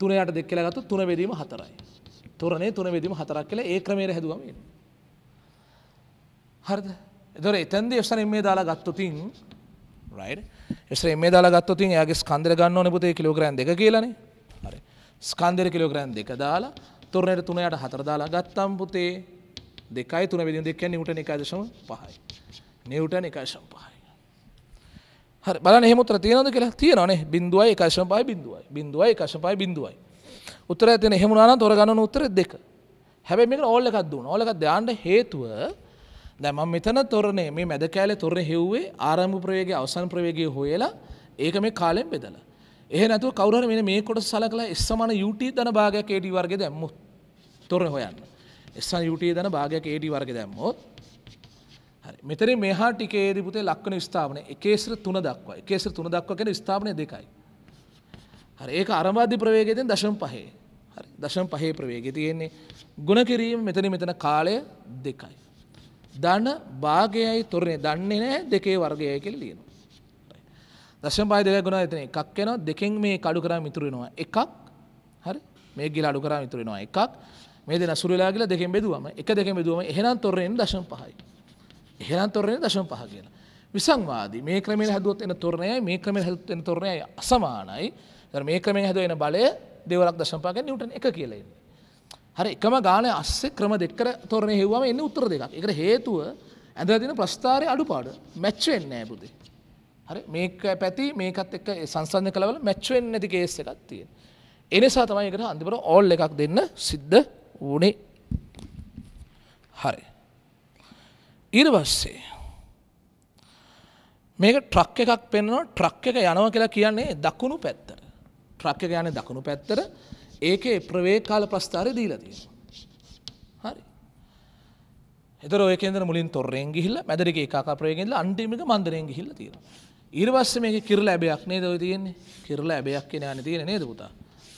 තුනයට දෙක කියලා ගත්තොත් තුන බෙදීම හතරයි. තොරණේ තුන බෙදීම හතරක් කියලා ඒ ක්‍රමයට හැදුවම එන්නේ. හරිද? එතකොට එතෙන්දී එක්සරෙන් මේ දාලා ගත්තොතින් right එක්සරෙන් මේ දාලා ගත්තොතින් එයාගේ ස්කන්ධය ගන්න ඕනේ පුතේ කිලෝග්‍රෑම් 2 කියලානේ. ස්කන්දර කිලෝග්‍රෑම් දෙක දාලා තොරණයට තුනයට හතර දාලා ගත්තම් පුතේ දෙකයි තුන විදිහ දෙක කියන්නේ නිව්ටන් 1.5යි. නිව්ටන් 1.5යි. හරි බලන්න එහෙම උත්තර තියෙනවද කියලා? තියෙනවනේ 0.1 1.5 0.0 0.1 1.5 0.0 උත්තරය තියෙන එහෙම වුණා නම් තොර ගන්නන උත්තර දෙක. හැබැයි මේකට ඕල් එකක් දුන්නා. ඕල් එකක් දාන්න හේතුව දැන් මම මෙතන තොරණේ මේ මැද කැලේ තොරණේ හෙව්වේ ආරම්භ ප්‍රවේගයේ අවසන් ප්‍රවේගයේ හොයලා ඒක මේ කාලෙන් බෙදලා එහනතු කවර මෙ මේ කොට සලකල එස්සමන යුට දන භාගයක් ඒඩි වර්ග දැම්මු තොර හොයන්න එස්සන් යුටේ දන භාගයක් ඒඩි වර්ග දැම්මොත් මෙතර මෙහා ටිකේදිපුතේ ලක්වන ස්ථාපන එකේස්‍ර තුන දක්වා එකේස්‍ර තුන දක්වගෙන ස්ථාපනය දෙකයි. හරි ඒක අරමාධ්‍ය ප්‍රවේගයෙන් දශම් පහේ හරි දශම් පහේ ප්‍රවේග තියෙන්නේ ගුණ කිරීම මෙතන මෙතන කාලය දෙකයි. දන භාගයයි තොරණය දන්නේ නෑ දෙකේ වර්ගයය කෙල් ලියනවා. දශම පාය දෙකක් ගුණා එතන එකක් වෙනවා දෙකෙන් මේ කඩු කරාම ඉතුරු වෙනවා එකක් හරි මේක ගිහලා අඩු කරාම ඉතුරු වෙනවා එකක් මේ දෙන අසුරු වෙලා ගිහලා දෙකෙන් බෙදුවම එක දෙකෙන් බෙදුවම එහෙනම් තොර එන්නේ දශම පහයි එහෙනම් තොර එන්නේ දශම පහ කියලා විසංවාදී මේ ක්‍රමයෙන් හැදුවොත් එන තොරණයයි මේ ක්‍රමයෙන් හැදුවොත් එන තොරණයයි අසමානයි ඒතර මේ ක්‍රමයෙන් හැදුව එන බලය දෙවරක් දශම පහකින් නිව්ටන් එක කියලා එන්නේ හරි එකම ගානය අස්සේ ක්‍රම දෙකර තොරණේ හෙව්වම එන්නේ උත්තර දෙකක් ඒකට හේතුව ඇඳලා තියෙන ප්‍රස්ථාරයේ අඩුපාඩු මැච් වෙන්නේ නැහැ පුතේ හරි මේක පැති මේකත් එක්ක සංසන්ධ කළවල මැච් වෙන්නේ නැති කේස් එකක් තියෙන. ඒ නිසා තමයි ඒකට අන්තිමට ඕල් එකක් දෙන්න සිද්ධ වුණේ. හරි. ඊට පස්සේ මේක ට්‍රක් එකක් පෙන්වනවා ට්‍රක් එක යනවා කියලා කියන්නේ දකුණු පැත්තට. ට්‍රක් එක යන්නේ දකුණු පැත්තට. ඒකේ ප්‍රවේග කාල ප්‍රස්ථාරය දීලා තියෙනවා. හරි. එතකොට ඔය කේන්දර මුලින් තොරෙන් ගිහිල්ලා මැදරිගේ එකක ප්‍රවේගෙන් ගිහිල්ලා අන්තිමික මන්දරෙන් ගිහිල්ලා තියෙනවා. ඉරිවස්ස මේක කිරල ඇබයක් නේද ඔය තියෙන්නේ කිරල ඇබයක් කියෙන ගන්න තියෙන නේද පුතා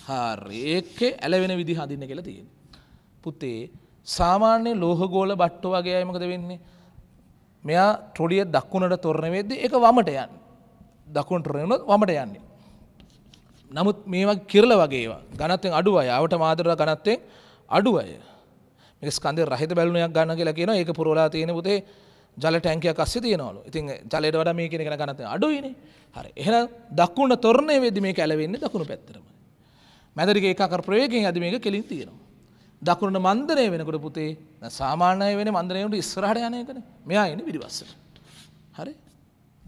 හාරි ඒකේ ඇලවෙන විදි හඳන්න කියලා තියෙන. පුතේ සාමාන්‍ය ලෝහගෝල බට්ටෝ වගේ අයමකද වෙන්නේ මෙයා ටොඩිය දක්කුණට තොරණ වෙද්ද එක වමට යන් දකුණට රෙනුත් වමට යන්නේ. නමුත් මේවා කිරල වගේවා ගනත්තෙන් අඩු අය අවට මාදර ගනත්තෙන් අඩු අය මේක ස්කන්දය රහිත බැලුණයක් ගන්න කියලා කියන ඒක පුරෝලා තියෙන පුතේ ජල ටැංකයක් අස්සේ තියනවලු ඉතින් ජලයට වඩා මේ කෙනෙක් ගණත අඩුයිනේ හරි එහෙනම් දකුණ තොරණේ වෙද්දි මේක ඇලවෙන්නේ දකුණු පැත්තටම මැදරිගේ එකක ප්‍රවේගයෙන් ඇද මේක කෙලින් තියෙනවා දකුණට මන්දනය වෙනකොට පුතේ සාමාන්‍ය වෙන මන්දනයට ඉස්සරහට යන එකනේ මෙයා එන්නේ පිටිපස්සට හරි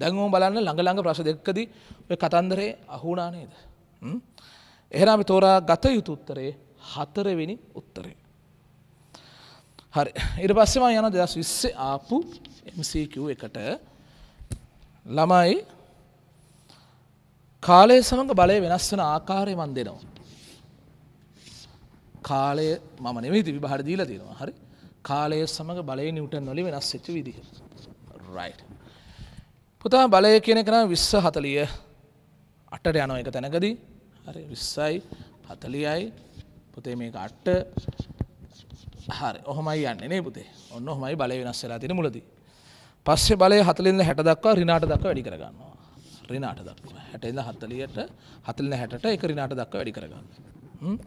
දැන් ඕම බලන්න ළඟ ළඟ ප්‍රශ්න දෙකදී ඔය කතන්දරේ අහුණා නේද එහෙනම් අපි තෝරා ගත යුතු උත්තරේ හතරවෙනි උත්තරේ හරි ඊට පස්සේ මම යනවා 2020 ආපු MCQ එකට ළමයි කාලය සමඟ බලය වෙනස් වන ආකාරය මන් දෙනවා. කාලය මම නෙවෙයි තිබි බහර දීලා තියෙනවා හරි කාලය සමඟ බලය නිවටන් නොලි වෙනස් වෙච්ච විදිහ. රයි්. පුතා බලය කියන කරන විශ්ස හතලිය අටට යන එක තැනකදී හරි විස්සයි හතලියයි පුතේ මේක අට්ට හරි ඔහොමයි යන්නේ නේ පුතේ ඔන්න හොමයි බලය වෙනස් වෙලා තින මුලදී පස්සේ බලය හතලින්ද හැට දක්වා රිනාට දක් වැඩි කරගන්නවා. රිනාට දක්වා හැටඉඳ හත්තලියට හතලින හැට එක රිනාට දක්වා වැඩි කරගන්න.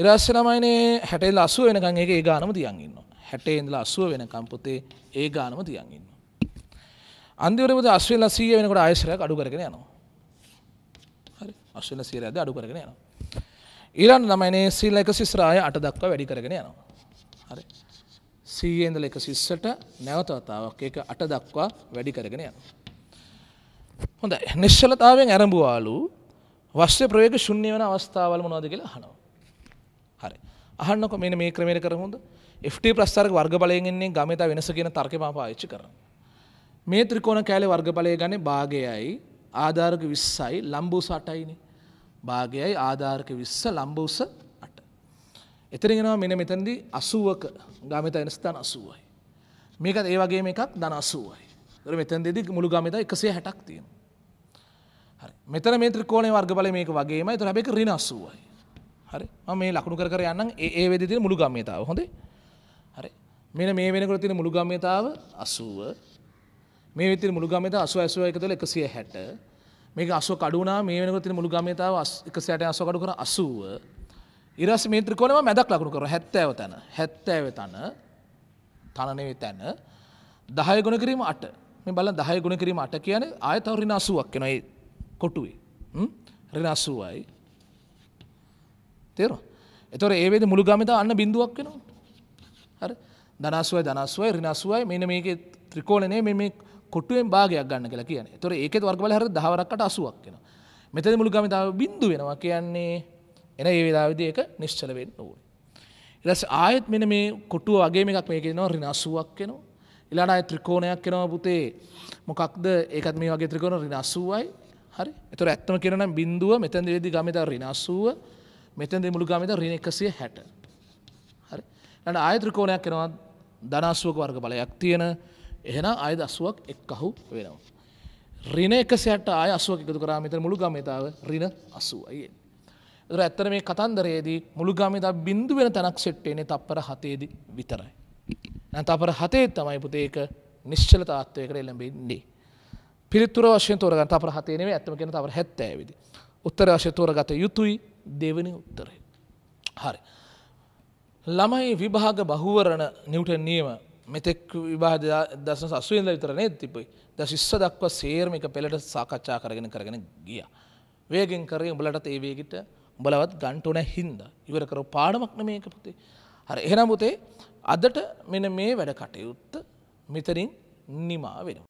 ඉරස්ස ළමයිනේ හැටල් අසුව වෙනකං එක ඒ ගානම තියන්ගන්න. හැටේන්දල අසුව වෙන කම්පුතේ ඒ ගානම තියන්ගන්න. අන්දිවරපද අස්වෙල්ල සීය වෙනකට අයසරයක් අඩු කරගෙන යනවා. අස්වෙල සීරයද අඩු කරගෙන යනවා. ඊරන් ළමයිනේ සීල්ල එක සිස්රාය අට දක්වා වැඩි කරගෙන යනවා. සීයෙන්දල එක සිස්සට නැවතවතාවක් ඒක අට දක්වා වැඩි කරගෙන යන. හොඳ නිශ්චලතාවෙන් ඇරඹවාලු වශ්‍ය ප්‍රවේග ශුන්‍ය වන අවස්ථාවල් මොනවද කියලා අහනවා. හරි. අහන්නකො මෙන්න මේ ක්‍රමයට කරමුද? FT ප්‍රස්ථාරක වර්ග බලයෙන් එන්නේ ගමිතා වෙනස කියන තර්කේ මම පාවිච්චි කරනවා. මේ ත්‍රිකෝණ කැලේ වර්ග බලය ගන්නේ භාගයයි ආධාරක 20යි ලම්බ උස 8යිනේ. භාගයයි ආධාරක 20 ලම්බ උස එතරගෙනවා මෙන මෙතැදි අසුවක ගාමිත එනස්ථාන අසුවයි. මේකත් ඒ වගේ එකක් දන අසුවයි. ර මෙතැන්දෙදි මුළු ගමිත එකසේ හැටක් තියෙන. මෙතර මේත්‍රකෝණය වර්ගල මේක වගේම තර හැබෙක රින අසුවයි. හරි මේ ලකුණු කර යන්න ඒ වෙදි මුළු ගම්මතාව හොඳේ හරි මෙන මේ වෙනකොට තින මුළු ගම්මතාව අසුව මේ විති මුළු ගමත අසු ඇසුව එක තුළ එකසිය හැට මේක අසු කඩුනා මේ වෙනකොට තින මුළු ගමතාව එකසයට අසකඩු කර අසුව ඉරස් මිත්‍රකොලම මැදක් ලකුණු කර හැත්තෑව තැන හැත්තෑව තන තනනෙව තැන දහය ගුණ කිරීම අට මේ බල දහය ගුණ කිරීම අට කියන ආය තව රිනසුවක් කෙනයි කොටුවේ රිනස්සුවයි තේරු එතොර ඒවේද මුළු ගමිත අන්න බිඳුවක් වෙනවා හරි දනස්ුවයි දනස්ුවයි රිනස්සුවයි මෙන මේක ත්‍රිකෝලනේ මේ කොටුවෙන් භාගයක් ගන්න කියලා කියන තොර ඒකෙත් වර්ගවල හර දහවරක්කට අසුවක් වෙනවා මෙතන මුළු ගමිතාව බිඳු වෙනවා කියන්නේ එන ඒ වෙලාවිදි එක නිශ්චල වෙන්න ඕන. ඉලස් ආයත් මෙන මේ කොටුව වගේ එකක් මේක නවා රිනස්සුවක් වෙනවා. ඉලාන අය ත්‍රිකෝණයක් කෙනවා පුතේ මොකක්ද ඒකත් මේ වගේ ත්‍රිකෝණ රිනස්සුවයි හරි එතුර ඇත්තම කරනම් බින්දුව මෙතැන් වෙදි ගමිත රිනස්සුව මෙතැන් දෙමුළු ගමිත රින එකසිය හැට. හරි ට ආය ත්‍රිකෝණයක් කෙනවා ධනස්සුවක වර්ග බලයක් තියෙන එහෙන අය දස්සුවක් එක් අහු වෙනවා. රින එකසියට ආය අසුවක් එකතු කරා මෙතන මුළු ගමිතාව රින අසුවයිෙන්. දුර ඇත්තර මේ කතන්දරයේදී මුළුගමි ද බින්දු වෙන තැනක් සෙට්ටේනේ තප්පර හතේදී විතරයි. තපර හතේ තමයි පුතේක නිශ්චල තාත්වයකට එළඹෙන්නේ. පිරිතුර වශයෙන් තෝරගන්න තපර හතේ නෙමෙයි ඇත්තම කියන තපර 70 විදි. උත්තර වශයෙන් තෝරගත යුතුයි දෙවෙනි උත්තරය. හරි. ළමයි විභාග බහුවරණ නිව්ටන් නියම මෙතෙක් විභාග 2008 ඉඳලා විතර නේද තිබුයි. 2020 දක්වා සේරම එක පෙළට සාකච්ඡා කරගෙන කරගෙන ගියා. වේගෙන් කරේ උඹලටත් ඒ වේගෙට උඹලවත් ගන්ට ඕනෑ හින්දා ඉවර කර පාඩමක්න මේක පුතේ. හර එහෙනම් පුතේ අදට මෙන මේ වැඩ කටයුත්ත මෙතරින් නිමා වෙන.